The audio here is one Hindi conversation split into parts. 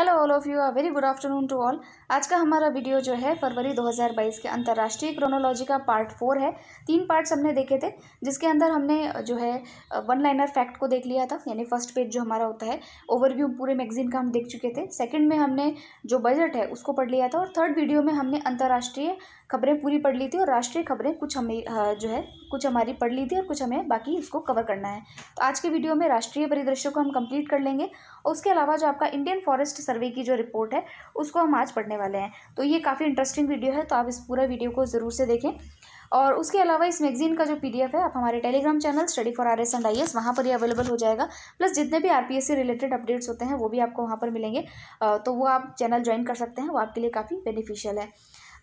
hello all of you are very good afternoon to all आज का हमारा वीडियो जो है फरवरी 2022 के अंतर्राष्ट्रीय क्रोनोलॉजी का पार्ट फोर है तीन पार्ट्स हमने देखे थे जिसके अंदर हमने जो है वन लाइनर फैक्ट को देख लिया था यानी फर्स्ट पेज जो हमारा होता है ओवरव्यू पूरे मैगजीन का हम देख चुके थे सेकेंड में हमने जो बजट है उसको पढ़ लिया था और थर्ड वीडियो में हमने अंतर्राष्ट्रीय खबरें पूरी पढ़ ली थी और राष्ट्रीय खबरें कुछ हमें जो है कुछ हमारी पढ़ ली थी और कुछ हमें बाकी इसको कवर करना है तो आज के वीडियो में राष्ट्रीय परिदृश्य को हम कंप्लीट कर लेंगे और उसके अलावा जो आपका इंडियन फॉरेस्ट सर्वे की जो रिपोर्ट है उसको हम आज पढ़ने वाले हैं तो ये काफ़ी इंटरेस्टिंग वीडियो है तो आप इस पूरा वीडियो को ज़रूर से देखें और उसके अलावा इस मैगजीन का जो पी है आप हमारे Telegram channel study for R S and I S वहाँ पर ही अवेलेबल हो जाएगा प्लस जितने भी आर से रिलेटेड अपडेट्स होते हैं वो भी आपको वहाँ पर मिलेंगे तो वो आप चैनल ज्वाइन कर सकते हैं वो आपके लिए काफ़ी बेनिफिशियल है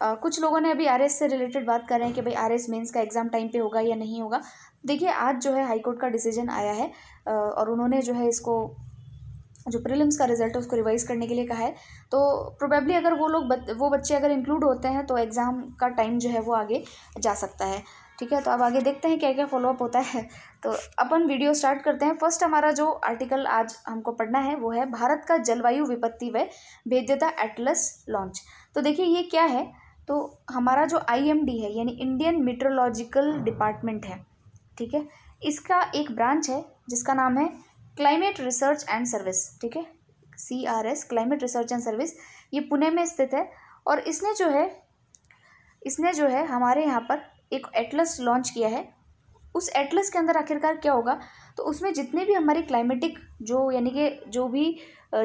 कुछ लोगों ने अभी आर से रिलेटेड बात कर रहे हैं कि भाई आर एस मेन्स का एग्ज़ाम टाइम पे होगा या नहीं होगा देखिए आज जो है हाईकोर्ट का डिसीजन आया है और उन्होंने जो है इसको जो प्रीलिम्स का रिजल्ट है उसको रिवाइज करने के लिए कहा है तो प्रोबेबली अगर वो लोग बत, वो बच्चे अगर इंक्लूड होते हैं तो एग्ज़ाम का टाइम जो है वो आगे जा सकता है ठीक है तो अब आगे देखते हैं क्या क्या फॉलोअप होता है तो अपन वीडियो स्टार्ट करते हैं फर्स्ट हमारा जो आर्टिकल आज हमको पढ़ना है वो है भारत का जलवायु विपत्ति व भेद्यता एटलस लॉन्च तो देखिए ये क्या है तो हमारा जो आईएमडी है यानी इंडियन मेट्रोलॉजिकल डिपार्टमेंट है ठीक है इसका एक ब्रांच है जिसका नाम है क्लाइमेट रिसर्च एंड सर्विस ठीक है C R S climate research and service ये पुणे में स्थित है और इसने जो है इसने जो है हमारे यहाँ पर एक एटलस लॉन्च किया है उस एटलस के अंदर आखिरकार क्या होगा तो उसमें जितने भी हमारे क्लाइमेटिक जो यानी कि जो भी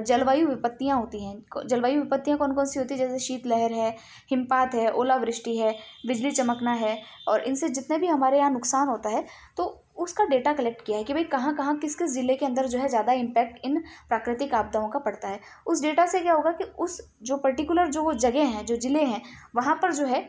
जलवायु विपत्तियाँ होती हैं जलवायु विपत्तियाँ कौन कौन सी होती है जैसे शीतलहर है हिमपात है ओलावृष्टि है बिजली चमकना है और इनसे जितने भी हमारे यहाँ नुकसान होता है तो उसका डेटा कलेक्ट किया है कि भाई कहाँ कहाँ किस किस ज़िले के अंदर जो है ज़्यादा इम्पैक्ट इन प्राकृतिक आपदाओं का पड़ता है उस डेटा से क्या होगा कि उस जो पर्टिकुलर जो वो जगह हैं जो ज़िले हैं वहाँ पर जो है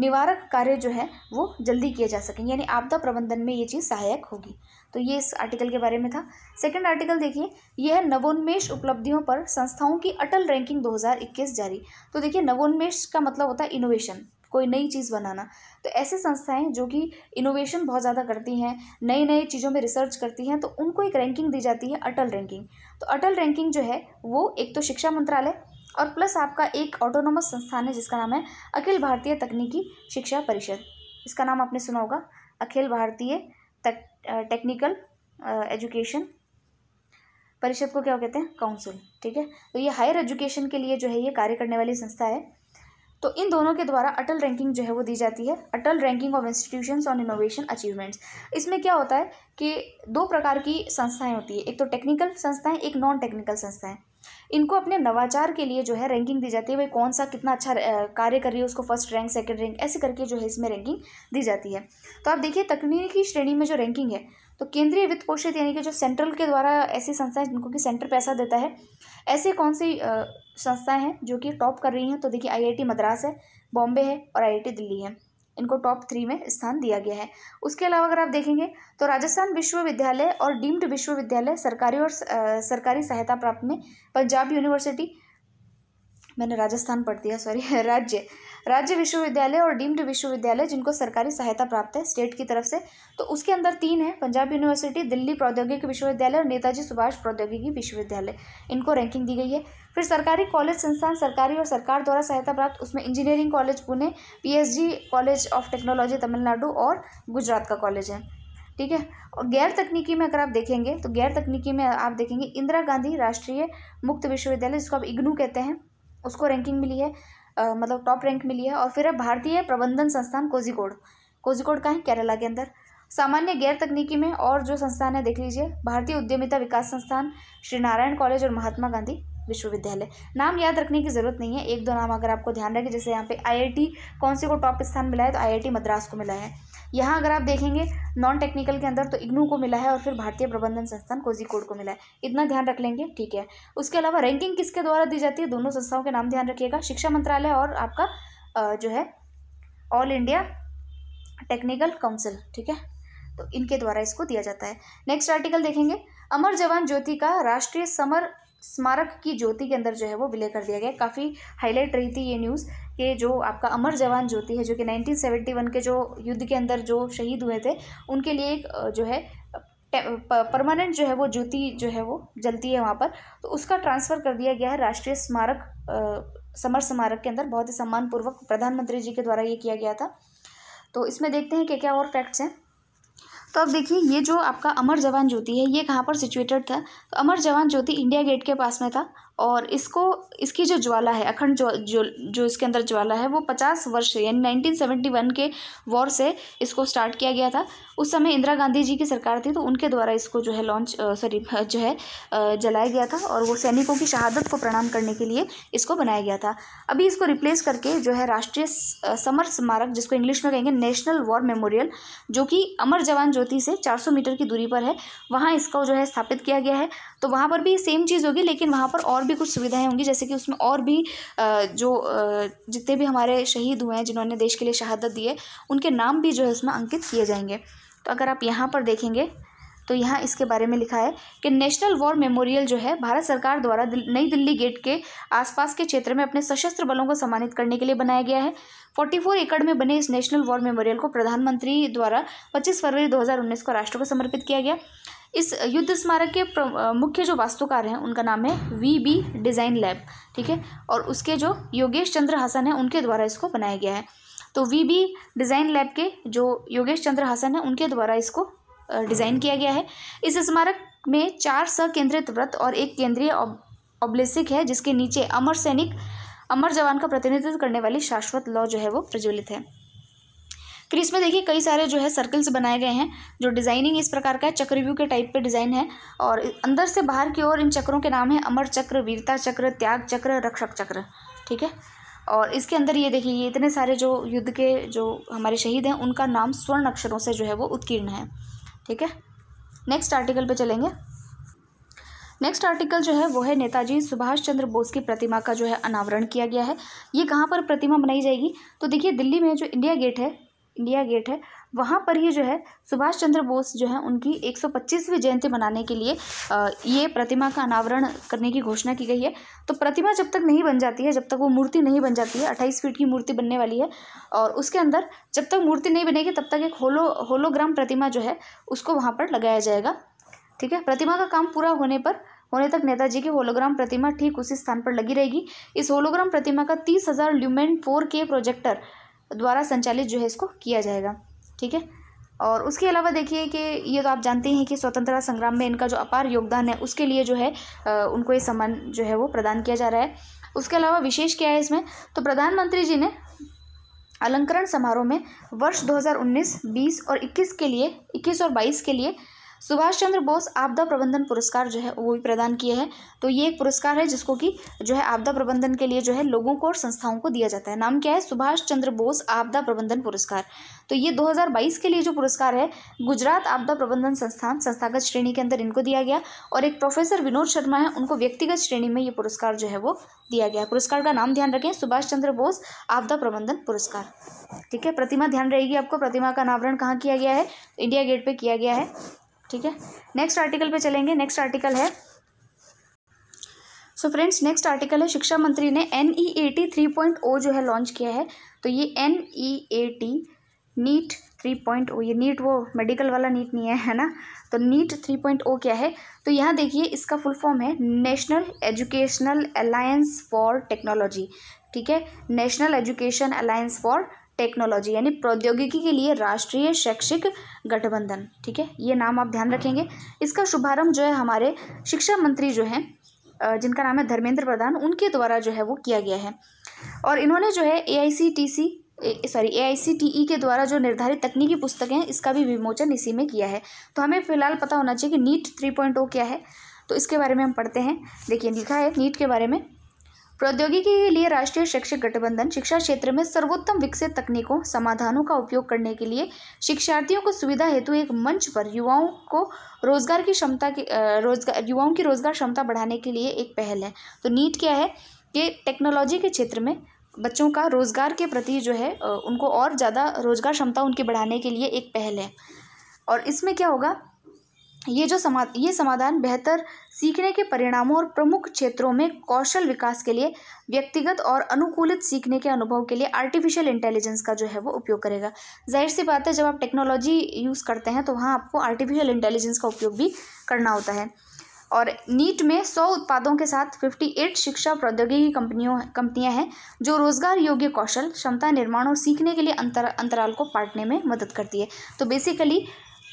निवारक कार्य जो है वो जल्दी किए जा सकें यानी आपदा प्रबंधन में ये चीज़ सहायक होगी तो ये इस आर्टिकल के बारे में था सेकंड आर्टिकल देखिए यह है नवोन्मेष उपलब्धियों पर संस्थाओं की अटल रैंकिंग 2021 जारी तो देखिए नवोन्मेष का मतलब होता है इनोवेशन कोई नई चीज़ बनाना तो ऐसे संस्थाएं जो कि इनोवेशन बहुत ज़्यादा करती हैं नई नई चीज़ों में रिसर्च करती हैं तो उनको एक रैंकिंग दी जाती है अटल रैंकिंग तो अटल रैंकिंग जो है वो एक तो शिक्षा मंत्रालय और प्लस आपका एक ऑटोनोमस संस्थान है जिसका नाम है अखिल भारतीय तकनीकी शिक्षा परिषद इसका नाम आपने सुना होगा अखिल भारतीय तक टेक्निकल एजुकेशन परिषद को क्या कहते हैं काउंसिल ठीक है तो ये हायर एजुकेशन के लिए जो है ये कार्य करने वाली संस्था है तो इन दोनों के द्वारा अटल रैंकिंग जो है वो दी जाती है Atal ranking of institutions on innovation achievements इसमें क्या होता है कि दो प्रकार की संस्थाएं होती है एक तो टेक्निकल संस्थाएं एक नॉन टेक्निकल संस्थाएं इनको अपने नवाचार के लिए जो है रैंकिंग दी जाती है भाई कौन सा कितना अच्छा कार्य कर रही है उसको फर्स्ट रैंक सेकेंड रैंक ऐसे करके जो है इसमें रैंकिंग दी जाती है तो आप देखिए तकनीकी श्रेणी में जो रैंकिंग है तो केंद्रीय वित्त पोषित यानी कि जो सेंट्रल के द्वारा ऐसी संस्थाएं जिनको कि सेंटर पैसा देता है ऐसे कौन सी संस्थाएं हैं जो कि टॉप कर रही हैं तो देखिए आईआईटी मद्रास है बॉम्बे है और आईआईटी दिल्ली है इनको टॉप थ्री में स्थान दिया गया है उसके अलावा अगर आप देखेंगे तो राजस्थान विश्वविद्यालय और डीम्ड विश्वविद्यालय सरकारी और सरकारी सहायता प्राप्त में पंजाब यूनिवर्सिटी मैंने राजस्थान पढ़ दिया सॉरी राज्य राज्य विश्वविद्यालय और डीम्ड विश्वविद्यालय जिनको सरकारी सहायता प्राप्त है स्टेट की तरफ से तो उसके अंदर तीन है पंजाब यूनिवर्सिटी दिल्ली प्रौद्योगिकी विश्वविद्यालय और नेताजी सुभाष प्रौद्योगिकी विश्वविद्यालय इनको रैंकिंग दी गई है फिर सरकारी कॉलेज संस्थान सरकारी और सरकार द्वारा सहायता प्राप्त उसमें engineering college Pune P college of technology Tamil Nadu और गुजरात का कॉलेज है ठीक है और गैर तकनीकी में अगर आप देखेंगे तो गैर तकनीकी में आप देखेंगे इंदिरा गांधी राष्ट्रीय मुक्त विश्वविद्यालय जिसको आप इग्नू कहते हैं उसको रैंकिंग मिली है मतलब टॉप रैंक मिली है और फिर है भारतीय प्रबंधन संस्थान कोजिकोड कोजिकोड का है केरला के अंदर सामान्य गैर तकनीकी में और जो संस्थान है देख लीजिए भारतीय उद्यमिता विकास संस्थान श्री नारायण कॉलेज और महात्मा गांधी विश्वविद्यालय नाम याद रखने की जरूरत नहीं है एक दो नाम अगर आपको ध्यान रखें जैसे यहाँ पे आईआईटी कौन से को टॉप स्थान मिला है तो आईआईटी मद्रास को मिला है यहाँ अगर आप देखेंगे नॉन टेक्निकल के अंदर तो इग्नू को मिला है और फिर भारतीय प्रबंधन संस्थान कोजिकोड को मिला है इतना ध्यान रख लेंगे ठीक है उसके अलावा रैंकिंग किसके द्वारा दी जाती है दोनों संस्थाओं के नाम ध्यान रखिएगा शिक्षा मंत्रालय और आपका जो है ऑल इंडिया टेक्निकल काउंसिल ठीक है तो इनके द्वारा इसको दिया जाता है नेक्स्ट आर्टिकल देखेंगे अमर जवान ज्योति का राष्ट्रीय समर स्मारक की ज्योति के अंदर जो है वो विलय कर दिया गया काफ़ी हाईलाइट रही थी ये न्यूज़ कि जो आपका अमर जवान ज्योति है जो कि 1971 के जो युद्ध के अंदर जो शहीद हुए थे उनके लिए एक जो है परमानेंट जो है वो ज्योति जो है वो जलती है वहाँ पर तो उसका ट्रांसफ़र कर दिया गया है राष्ट्रीय स्मारक समर स्मारक के अंदर बहुत ही सम्मानपूर्वक प्रधानमंत्री जी के द्वारा ये किया गया था तो इसमें देखते हैं क्या क्या और फैक्ट्स हैं तो अब देखिए ये जो आपका अमर जवान ज्योति है ये कहाँ पर सिचुएटेड था तो अमर जवान ज्योति इंडिया गेट के पास में था और इसको इसकी जो ज्वाला है अखंड जो जो जो इसके अंदर ज्वाला है वो पचास वर्ष यानी नाइनटीन सेवेंटी वन के वॉर से इसको स्टार्ट किया गया था उस समय इंदिरा गांधी जी की सरकार थी तो उनके द्वारा इसको जो है लॉन्च सॉरी जो है जलाया गया था और वो सैनिकों की शहादत को प्रणाम करने के लिए इसको बनाया गया था अभी इसको रिप्लेस करके जो है राष्ट्रीय समर स्मारक जिसको इंग्लिश में कहेंगे नेशनल वॉर मेमोरियल जो कि अमर जवान ज्योति से चार मीटर की दूरी पर है वहाँ इसको जो है स्थापित किया गया है तो वहाँ पर भी सेम चीज़ होगी लेकिन वहाँ पर और भी कुछ सुविधाएं होंगी जैसे कि उसमें और भी जो जितने भी हमारे शहीद हुए हैं जिन्होंने देश के लिए शहादत दी है उनके नाम भी जो है उसमें अंकित किए जाएंगे तो अगर आप यहाँ पर देखेंगे तो यहाँ इसके बारे में लिखा है कि नेशनल वॉर मेमोरियल जो है भारत सरकार द्वारा दिल, नई दिल्ली गेट के आसपास के क्षेत्र में अपने सशस्त्र बलों को सम्मानित करने के लिए बनाया गया है 44 एकड़ में बने इस नेशनल वॉर मेमोरियल को प्रधानमंत्री द्वारा 25 फरवरी 2019 को राष्ट्र को समर्पित किया गया इस युद्ध स्मारक के मुख्य जो वास्तुकार हैं उनका नाम है वी बी डिज़ाइन लैब ठीक है और उसके जो योगेश चंद्र हसन है उनके द्वारा इसको बनाया गया है तो वी बी डिज़ाइन लैब के जो योगेश चंद्र हसन है उनके द्वारा इसको डिज़ाइन किया गया है इस स्मारक में चार सकेंद्रित व्रत और एक केंद्रीय ऑब्लेसिक है जिसके नीचे अमर सैनिक अमर जवान का प्रतिनिधित्व करने वाली शाश्वत लॉ जो है वो प्रज्वलित है फिर इसमें देखिए कई सारे जो है सर्कल्स बनाए गए हैं जो डिज़ाइनिंग इस प्रकार का है चक्रव्यू के टाइप पे डिज़ाइन है और अंदर से बाहर की ओर इन चक्रों के नाम है अमर चक्र वीरता चक्र त्याग चक्र रक्षक चक्र ठीक है और इसके अंदर ये देखिए ये इतने सारे जो युद्ध के जो हमारे शहीद हैं उनका नाम स्वर्ण अक्षरों से जो है वो उत्कीर्ण है ठीक है नेक्स्ट आर्टिकल पे चलेंगे नेक्स्ट आर्टिकल जो है वो है नेताजी सुभाष चंद्र बोस की प्रतिमा का जो है अनावरण किया गया है ये कहाँ पर प्रतिमा बनाई जाएगी तो देखिए दिल्ली में जो इंडिया गेट है इंडिया गेट है वहाँ पर ही जो है सुभाष चंद्र बोस जो है उनकी 125वीं जयंती मनाने के लिए ये प्रतिमा का अनावरण करने की घोषणा की गई है तो प्रतिमा जब तक नहीं बन जाती है जब तक वो मूर्ति नहीं बन जाती है अट्ठाईस फीट की मूर्ति बनने वाली है और उसके अंदर जब तक मूर्ति नहीं बनेगी तब तक एक होलो होलोग्राम प्रतिमा जो है उसको वहाँ पर लगाया जाएगा ठीक है प्रतिमा का काम पूरा होने पर होने तक नेताजी की होलोग्राम प्रतिमा ठीक उसी स्थान पर लगी रहेगी इस होलोग्राम प्रतिमा का तीस हजार ल्यूमेन फोर के प्रोजेक्टर द्वारा संचालित जो है इसको किया जाएगा ठीक है और उसके अलावा देखिए कि ये तो आप जानते हैं कि स्वतंत्रता संग्राम में इनका जो अपार योगदान है उसके लिए जो है उनको ये सम्मान जो है वो प्रदान किया जा रहा है उसके अलावा विशेष क्या है इसमें तो प्रधानमंत्री जी ने अलंकरण समारोह में वर्ष 2019, 20 और 21 के लिए 21 और 22 के लिए सुभाष चंद्र बोस आपदा प्रबंधन पुरस्कार जो है वो भी प्रदान किए हैं तो ये एक पुरस्कार है जिसको कि जो है आपदा प्रबंधन के लिए जो है लोगों को और संस्थाओं को दिया जाता है नाम क्या है सुभाष चंद्र बोस आपदा प्रबंधन पुरस्कार तो ये 2022 के लिए जो पुरस्कार है गुजरात आपदा प्रबंधन संस्थान संस्थागत श्रेणी के अंदर इनको दिया गया और एक प्रोफेसर विनोद शर्मा है उनको व्यक्तिगत श्रेणी में ये पुरस्कार जो है वो दिया गया पुरस्कार का नाम ध्यान रखें सुभाष चंद्र बोस आपदा प्रबंधन पुरस्कार ठीक है प्रतिमा ध्यान रहेगी आपको प्रतिमा का अनावरण कहाँ किया गया है इंडिया गेट पर किया गया है ठीक है नेक्स्ट आर्टिकल पे चलेंगे नेक्स्ट आर्टिकल है सो फ्रेंड्स नेक्स्ट आर्टिकल है शिक्षा मंत्री ने N E A T three point O जो है लॉन्च किया है तो ये N E A T NEAT three point O ये नीट वो मेडिकल वाला नीट नहीं है है ना तो नीट थ्री पॉइंट ओ क्या है तो यहाँ देखिए इसका फुल फॉर्म है national educational alliance for technology ठीक है national education alliance for technology यानी प्रौद्योगिकी के लिए राष्ट्रीय शैक्षिक गठबंधन ठीक है ये नाम आप ध्यान रखेंगे इसका शुभारंभ जो है हमारे शिक्षा मंत्री जो हैं जिनका नाम है धर्मेंद्र प्रधान उनके द्वारा जो है वो किया गया है और इन्होंने जो है A I C T C sorry A I C T E के द्वारा जो निर्धारित तकनीकी पुस्तकें हैं इसका भी विमोचन इसी में किया है तो हमें फिलहाल पता होना चाहिए कि नीट थ्री पॉइंट ओ क्या है तो इसके बारे में हम पढ़ते हैं देखिए लिखा है नीट के बारे में प्रौद्योगिकी के लिए राष्ट्रीय शैक्षिक गठबंधन शिक्षा क्षेत्र में सर्वोत्तम विकसित तकनीकों समाधानों का उपयोग करने के लिए शिक्षार्थियों को सुविधा हेतु एक मंच पर युवाओं को रोजगार की क्षमता की रोजगार युवाओं की रोजगार क्षमता बढ़ाने के लिए एक पहल है तो नीट क्या है कि टेक्नोलॉजी के क्षेत्र में बच्चों का रोजगार के प्रति जो है उनको और ज़्यादा रोजगार क्षमता उनकी बढ़ाने के लिए एक पहल है और इसमें क्या होगा ये जो समा ये समाधान बेहतर सीखने के परिणामों और प्रमुख क्षेत्रों में कौशल विकास के लिए व्यक्तिगत और अनुकूलित सीखने के अनुभव के लिए आर्टिफिशियल इंटेलिजेंस का जो है वो उपयोग करेगा जाहिर सी बात है जब आप टेक्नोलॉजी यूज़ करते हैं तो वहाँ आपको आर्टिफिशियल इंटेलिजेंस का उपयोग भी करना होता है और नीट में सौ उत्पादों के साथ फिफ्टी एट शिक्षा प्रौद्योगिकी कंपनियों कंपनियां हैं जो रोजगार योग्य कौशल क्षमता निर्माण और सीखने के लिए अंतर अंतराल को पाटने में मदद करती है तो बेसिकली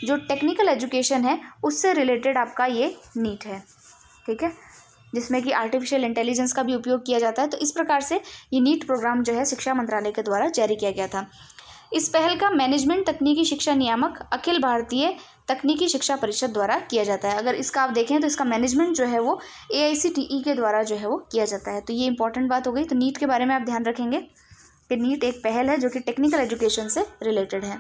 जो टेक्निकल एजुकेशन है उससे रिलेटेड आपका ये नीट है ठीक है जिसमें कि आर्टिफिशियल इंटेलिजेंस का भी उपयोग किया जाता है तो इस प्रकार से ये नीट प्रोग्राम जो है शिक्षा मंत्रालय के द्वारा जारी किया गया था इस पहल का मैनेजमेंट तकनीकी शिक्षा नियामक अखिल भारतीय तकनीकी शिक्षा परिषद द्वारा किया जाता है अगर इसका आप देखें तो इसका मैनेजमेंट जो है वो ए e के द्वारा जो है वो किया जाता है तो ये इंपॉर्टेंट बात हो गई तो नीट के बारे में आप ध्यान रखेंगे कि नीट एक पहल है जो कि टेक्निकल एजुकेशन से रिलेटेड है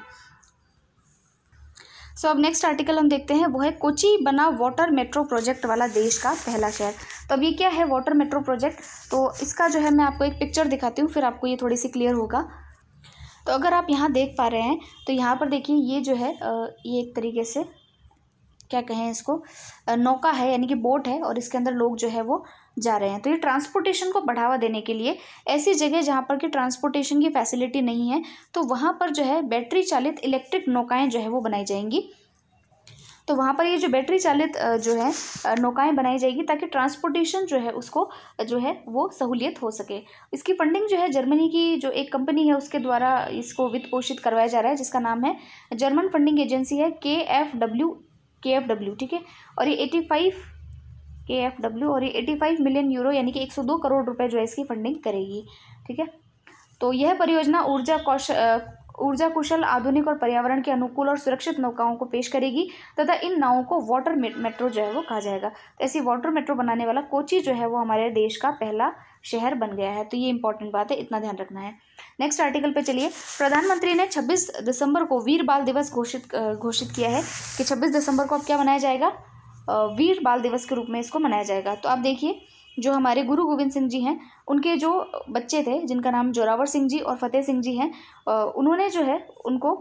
सो अब नेक्स्ट आर्टिकल हम देखते हैं वो है कोची बना वाटर मेट्रो प्रोजेक्ट वाला देश का पहला शहर तो अब ये क्या है वाटर मेट्रो प्रोजेक्ट तो इसका जो है मैं आपको एक पिक्चर दिखाती हूँ फिर आपको ये थोड़ी सी क्लियर होगा तो अगर आप यहाँ देख पा रहे हैं तो यहाँ पर देखिए ये जो है ये एक तरीके से क्या कहें इसको नौका है यानी कि बोट है और इसके अंदर लोग जो है वो जा रहे हैं तो ये ट्रांसपोर्टेशन को बढ़ावा देने के लिए ऐसी जगह जहाँ पर कि ट्रांसपोर्टेशन की फैसिलिटी नहीं है तो वहाँ पर जो है बैटरी चालित इलेक्ट्रिक नौकाएँ जो है वो बनाई जाएंगी तो वहाँ पर ये जो बैटरी चालित जो है नौकाएँ बनाई जाएगी ताकि ट्रांसपोर्टेशन जो है उसको जो है वो सहूलियत हो सके इसकी फंडिंग जो है जर्मनी की जो एक कंपनी है उसके द्वारा इसको वित्त पोषित करवाया जा रहा है जिसका नाम है जर्मन फंडिंग एजेंसी है K F W K F W ठीक है और ये eighty five K F W और ये एटी फाइव मिलियन यूरो यानी कि एक सौ दो करोड़ रुपए जो है इसकी फंडिंग करेगी ठीक है तो यह परियोजना ऊर्जा कौश ऊर्जा कुशल आधुनिक और पर्यावरण के अनुकूल और सुरक्षित नौकाओं को पेश करेगी तथा इन नावों को वाटर मेट्रो जो है वो कहा जाएगा तो ऐसी वाटर मेट्रो बनाने वाला कोची जो है वो हमारे देश का पहला शहर बन गया है तो ये इंपॉर्टेंट बात है इतना ध्यान रखना है नेक्स्ट आर्टिकल पे चलिए प्रधानमंत्री ने 26 दिसंबर को वीर बाल दिवस घोषित घोषित किया है कि 26 दिसंबर को अब क्या मनाया जाएगा वीर बाल दिवस के रूप में इसको मनाया जाएगा तो आप देखिए जो हमारे गुरु गोविंद सिंह जी हैं उनके जो बच्चे थे जिनका नाम जोरावर सिंह जी और फतेह सिंह जी हैं उन्होंने जो है उनको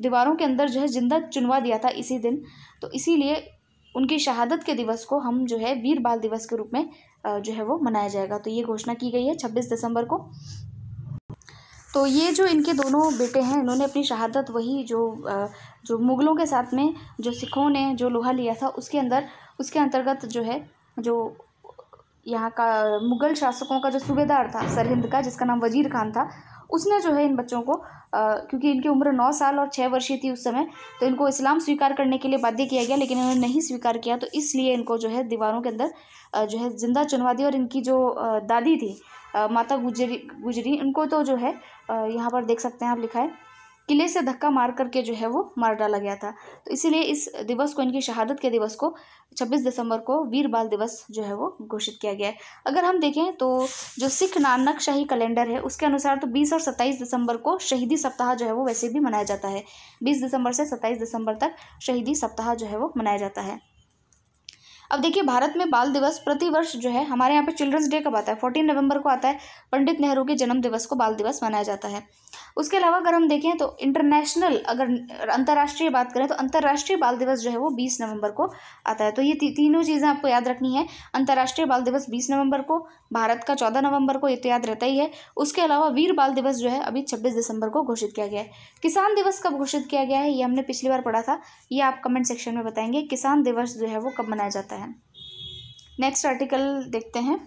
दीवारों के अंदर जो है जिंदा चुनवा दिया था इसी दिन तो इसीलिए उनकी शहादत के दिवस को हम जो है वीर बाल दिवस के रूप में जो है वो मनाया जाएगा तो ये घोषणा की गई है छब्बीस दिसंबर को तो ये जो इनके दोनों बेटे हैं इन्होंने अपनी शहादत वही जो जो मुग़लों के साथ में जो सिखों ने जो लोहा लिया था उसके अंदर उसके अंतर्गत जो है जो यहाँ का मुग़ल शासकों का जो सूबेदार था सरहिंद का जिसका नाम वजीर खान था उसने जो है इन बच्चों को आ, क्योंकि इनकी उम्र नौ साल और छः वर्षीय थी उस समय तो इनको इस्लाम स्वीकार करने के लिए बाध्य किया गया लेकिन इन्होंने नहीं स्वीकार किया तो इसलिए इनको जो है दीवारों के अंदर जो है ज़िंदा चुनवा दिया और इनकी जो दादी थी माता गुजरी गुजरी उनको तो जो है यहाँ पर देख सकते हैं आप लिखा है किले से धक्का मार करके जो है वो मार डाला गया था तो इसीलिए इस दिवस को इनकी शहादत के दिवस को 26 दिसंबर को वीर बाल दिवस जो है वो घोषित किया गया है अगर हम देखें तो जो सिख नानक शाही कैलेंडर है उसके अनुसार तो 20 और 27 दिसंबर को शहीदी सप्ताह जो है वो वैसे भी मनाया जाता है 20 दिसंबर से 27 दिसंबर तक शहीदी सप्ताह जो है वो मनाया जाता है अब देखिए भारत में बाल दिवस प्रतिवर्ष जो है हमारे यहाँ पे चिल्ड्रंस डे कब आता है फोर्टीन नवंबर को आता है पंडित नेहरू के जन्म दिवस को बाल दिवस मनाया जाता है उसके अलावा अगर हम देखें तो इंटरनेशनल अगर अंतर्राष्ट्रीय बात करें तो अंतर्राष्ट्रीय बाल दिवस जो है वो बीस नवंबर को आता है तो ये ती, तीनों चीज़ें आपको याद रखनी है अंतर्राष्ट्रीय बाल दिवस बीस नवंबर को भारत का चौदह नवंबर को ये तो याद रहता ही है उसके अलावा वीर बाल दिवस जो है अभी छब्बीस दिसंबर को घोषित किया गया है किसान दिवस कब घोषित किया गया है ये हमने पिछली बार पढ़ा था ये आप कमेंट सेक्शन में बताएंगे किसान दिवस जो है वो कब मनाया जाता है नेक्स्ट आर्टिकल देखते हैं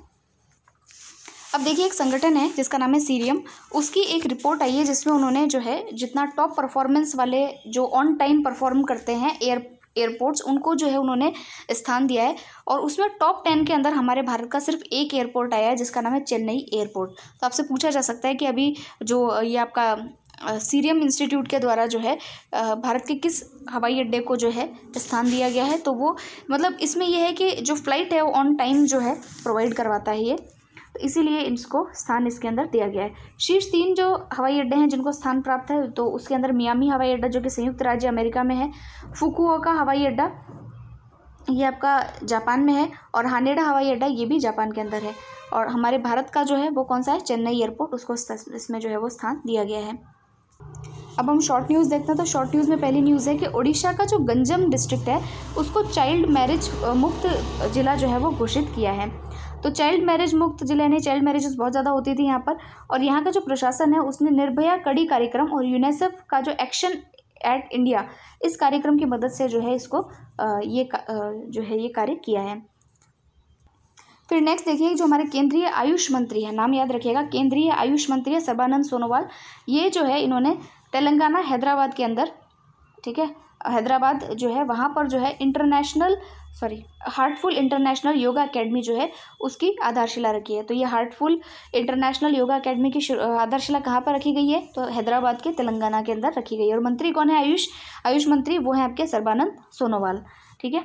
अब देखिए एक संगठन है जिसका नाम है सीरियम उसकी एक रिपोर्ट आई है जिसमें उन्होंने जो है जितना टॉप परफॉर्मेंस वाले जो ऑन टाइम परफॉर्म करते हैं एयर एयरपोर्ट्स उनको जो है उन्होंने स्थान दिया है और उसमें टॉप टेन के अंदर हमारे भारत का सिर्फ एक एयरपोर्ट आया है जिसका नाम है चेन्नई एयरपोर्ट तो आपसे पूछा जा सकता है कि अभी जो ये आपका सीरियम इंस्टीट्यूट के द्वारा जो है भारत के किस हवाई अड्डे को जो है स्थान दिया गया है तो वो मतलब इसमें यह है कि जो फ्लाइट है वो ऑन टाइम जो है प्रोवाइड करवाता है ये तो इसीलिए इसको स्थान इसके अंदर दिया गया है शीर्ष तीन जो हवाई अड्डे हैं जिनको स्थान प्राप्त है तो उसके अंदर मियामी हवाई अड्डा जो कि संयुक्त राज्य अमेरिका में है का हवाई अड्डा ये आपका जापान में है और हानेडा हवाई अड्डा ये भी जापान के अंदर है और हमारे भारत का जो है वो कौन सा है चेन्नई एयरपोर्ट उसको इसमें जो है वो स्थान दिया गया है अब हम शॉर्ट न्यूज़ देखते हैं तो शॉर्ट न्यूज़ में पहली न्यूज़ है कि ओडिशा का जो गंजम डिस्ट्रिक्ट है उसको चाइल्ड मैरिज मुक्त ज़िला जो है वो घोषित किया है तो चाइल्ड मैरिज मुक्त जिले ने चाइल्ड मैरिजेस बहुत ज़्यादा होती थी यहाँ पर और यहाँ का जो प्रशासन है उसने निर्भया कड़ी कार्यक्रम और यूनिसेफ का जो एक्शन एट इंडिया इस कार्यक्रम की मदद से जो है इसको ये जो है ये कार्य किया है फिर नेक्स्ट देखिए जो हमारे केंद्रीय आयुष मंत्री है नाम याद रखिएगा केंद्रीय आयुष मंत्री है सर्बानंद सोनोवाल ये जो है इन्होंने तेलंगाना हैदराबाद के अंदर ठीक है हैदराबाद जो है वहाँ पर जो है international sorry heartful international yoga academy जो है उसकी आधारशिला रखी है तो ये हार्टफुल इंटरनेशनल योगा एकेडमी की आधारशिला कहाँ पर रखी गई है तो हैदराबाद के तेलंगाना के अंदर रखी गई है और मंत्री कौन है आयुष आयुष मंत्री वो हैं आपके सर्बानंद सोनोवाल ठीक है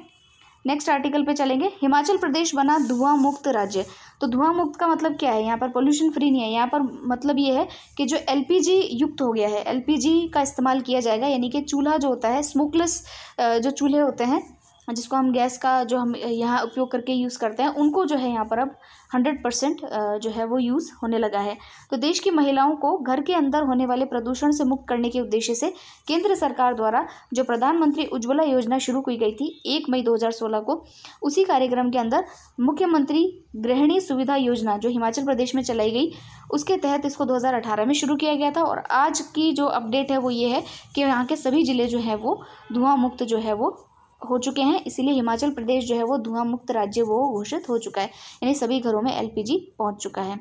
नेक्स्ट आर्टिकल पे चलेंगे हिमाचल प्रदेश बना धुआं मुक्त राज्य तो धुआं मुक्त का मतलब क्या है यहाँ पर पोल्यूशन फ्री नहीं है यहाँ पर मतलब ये है कि जो एलपीजी युक्त हो गया है एलपीजी का इस्तेमाल किया जाएगा यानी कि चूल्हा जो होता है स्मोकलेस जो चूल्हे होते हैं जिसको हम गैस का जो हम यहाँ उपयोग करके यूज़ करते हैं उनको जो है यहाँ पर अब हंड्रेड परसेंट जो है वो यूज़ होने लगा है तो देश की महिलाओं को घर के अंदर होने वाले प्रदूषण से मुक्त करने के उद्देश्य से केंद्र सरकार द्वारा जो प्रधानमंत्री उज्ज्वला योजना शुरू की गई थी एक मई दो को उसी कार्यक्रम के अंदर मुख्यमंत्री गृहिणी सुविधा योजना जो हिमाचल प्रदेश में चलाई गई उसके तहत इसको दो में शुरू किया गया था और आज की जो अपडेट है वो ये है कि यहाँ के सभी ज़िले जो है वो धुआं मुक्त जो है वो हो चुके हैं इसीलिए हिमाचल प्रदेश जो है वो धुआं मुक्त राज्य वो घोषित हो चुका है यानी सभी घरों में एलपीजी पहुंच चुका है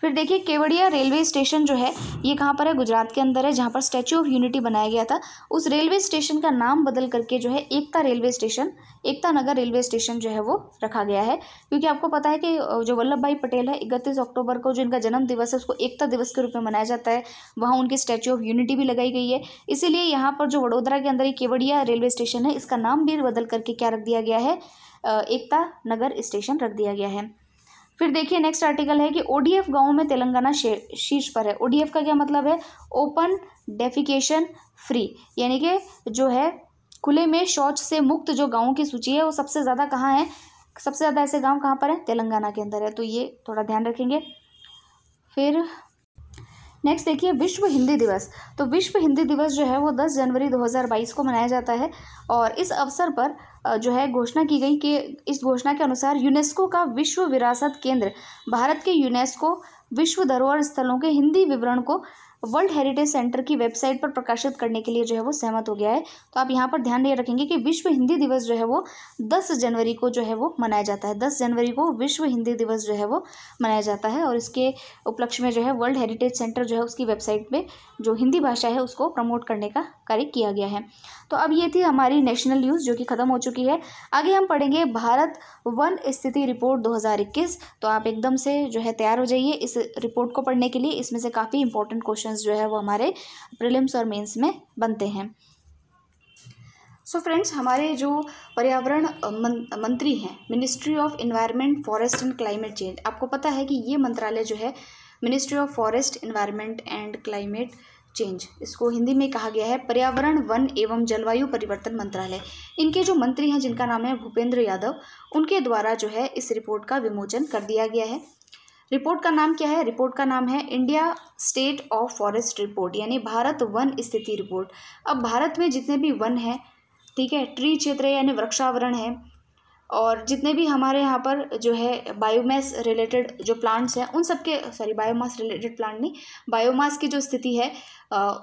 फिर देखिए केवड़िया रेलवे स्टेशन जो है ये कहाँ पर है गुजरात के अंदर है जहाँ पर स्टैचू ऑफ यूनिटी बनाया गया था उस रेलवे स्टेशन का नाम बदल करके जो है Ekta railway station Ekta Nagar railway station जो है वो रखा गया है क्योंकि आपको पता है कि जो वल्लभ भाई पटेल है इकतीस अक्टूबर को जो इनका जन्म दिवस है उसको एकता दिवस के रूप में मनाया जाता है वहाँ उनकी स्टैचू ऑफ यूनिटी भी लगाई गई है इसीलिए यहाँ पर जो वडोदरा के अंदर ये केवड़िया रेलवे स्टेशन है इसका नाम भी बदल करके क्या रख दिया गया है एकता नगर स्टेशन रख दिया गया है फिर देखिए नेक्स्ट आर्टिकल है कि ओडीएफ गाँव में तेलंगाना शीर्ष पर है ओडीएफ का क्या मतलब है ओपन डेफिकेशन फ्री यानी कि जो है खुले में शौच से मुक्त जो गाँव की सूची है वो सबसे ज़्यादा कहाँ है सबसे ज़्यादा ऐसे गाँव कहाँ पर है तेलंगाना के अंदर है तो ये थोड़ा ध्यान रखेंगे फिर नेक्स्ट देखिए विश्व हिंदी दिवस तो विश्व हिंदी दिवस जो है वो 10 जनवरी 2022 को मनाया जाता है और इस अवसर पर जो है घोषणा की गई कि इस घोषणा के अनुसार यूनेस्को का विश्व विरासत केंद्र भारत के यूनेस्को विश्व धरोहर स्थलों के हिंदी विवरण को वर्ल्ड हेरिटेज सेंटर की वेबसाइट पर प्रकाशित करने के लिए जो है वो सहमत हो गया है तो आप यहाँ पर ध्यान ये रखेंगे कि विश्व हिंदी दिवस जो है वो दस जनवरी को जो है वो मनाया जाता है दस जनवरी को विश्व हिंदी दिवस जो है वो मनाया जाता है और इसके उपलक्ष्य में जो है वर्ल्ड हेरिटेज सेंटर जो है उसकी वेबसाइट पर जो हिंदी भाषा है उसको प्रमोट करने का कार्य किया गया है तो अब ये थी हमारी नेशनल न्यूज़ जो कि ख़त्म हो चुकी है आगे हम पढ़ेंगे भारत वन स्थिति रिपोर्ट दो तो आप एकदम से जो है तैयार हो जाइए इस रिपोर्ट को पढ़ने के लिए इसमें से काफ़ी इंपॉर्टेंट क्वेश्चन क्वेश्चंस जो है वो हमारे प्रिलिम्स और मेंस में बनते हैं सो so फ्रेंड्स हमारे जो पर्यावरण मंत्री हैं ministry of environment forest and climate change आपको पता है कि ये मंत्रालय जो है ministry of forest environment and climate change इसको हिंदी में कहा गया है पर्यावरण वन एवं जलवायु परिवर्तन मंत्रालय इनके जो मंत्री हैं जिनका नाम है भूपेंद्र यादव उनके द्वारा जो है इस रिपोर्ट का विमोचन कर दिया गया है रिपोर्ट का नाम क्या है रिपोर्ट का नाम है India state of forest report यानी भारत वन स्थिति रिपोर्ट अब भारत में जितने भी वन हैं ठीक है ट्री क्षेत्र यानी वृक्षावरण है और जितने भी हमारे यहाँ पर जो है बायोमास रिलेटेड जो प्लांट्स हैं उन सब के सॉरी बायोमास रिलेटेड प्लांट नहीं बायोमास की जो स्थिति है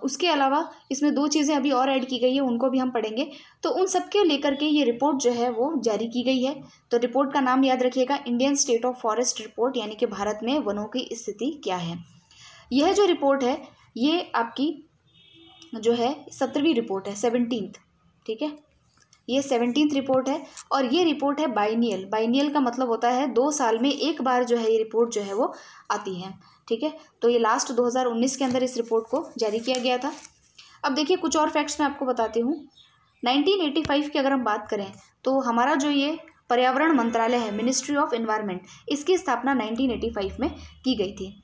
उसके अलावा इसमें दो चीज़ें अभी और ऐड की गई है उनको भी हम पढ़ेंगे तो उन सब के लेकर के ये रिपोर्ट जो है वो जारी की गई है तो रिपोर्ट का नाम याद रखिएगा Indian state of forest report यानी कि भारत में वनों की स्थिति क्या है यह जो रिपोर्ट है ये आपकी जो है सत्रहवीं रिपोर्ट है सेवनटीन्थ ठीक है ये सेवनटीन्थ रिपोर्ट है और ये रिपोर्ट है बाइनियल बाइनियल का मतलब होता है दो साल में एक बार जो है ये रिपोर्ट जो है वो आती है ठीक है तो ये लास्ट 2019 के अंदर इस रिपोर्ट को जारी किया गया था अब देखिए कुछ और फैक्ट्स मैं आपको बताती हूँ 1985 की अगर हम बात करें तो हमारा जो ये पर्यावरण मंत्रालय है मिनिस्ट्री ऑफ इन्वायरमेंट इसकी स्थापना नाइनटीन में की गई थी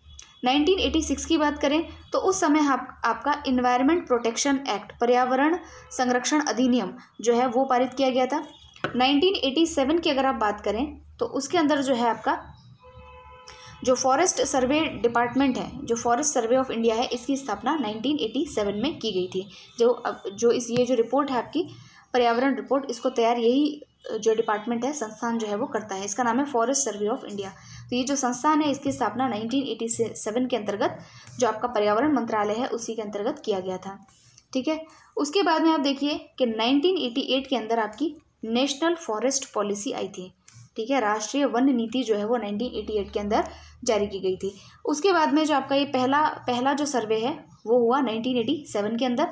1986 की बात करें तो उस समय आप, आपका इन्वायरमेंट प्रोटेक्शन एक्ट पर्यावरण संरक्षण अधिनियम जो है वो पारित किया गया था 1987 की अगर आप बात करें तो उसके अंदर जो है आपका जो फॉरेस्ट सर्वे डिपार्टमेंट है जो फॉरेस्ट सर्वे ऑफ इंडिया है इसकी स्थापना 1987 में की गई थी जो अब जो इस ये जो रिपोर्ट है आपकी पर्यावरण रिपोर्ट इसको तैयार यही जो डिपार्टमेंट है संस्थान जो है वो करता है इसका नाम है फॉरेस्ट सर्वे ऑफ इंडिया तो ये जो संस्थान है इसकी स्थापना 1987 के अंतर्गत जो आपका पर्यावरण मंत्रालय है उसी के अंतर्गत किया गया था ठीक है उसके बाद में आप देखिए कि 1988 के अंदर आपकी नेशनल फॉरेस्ट पॉलिसी आई थी ठीक है राष्ट्रीय वन नीति जो है वो एट के अंदर जारी की गई थी उसके बाद में जो आपका ये पहला पहला जो सर्वे है वो हुआ सेवन के अंदर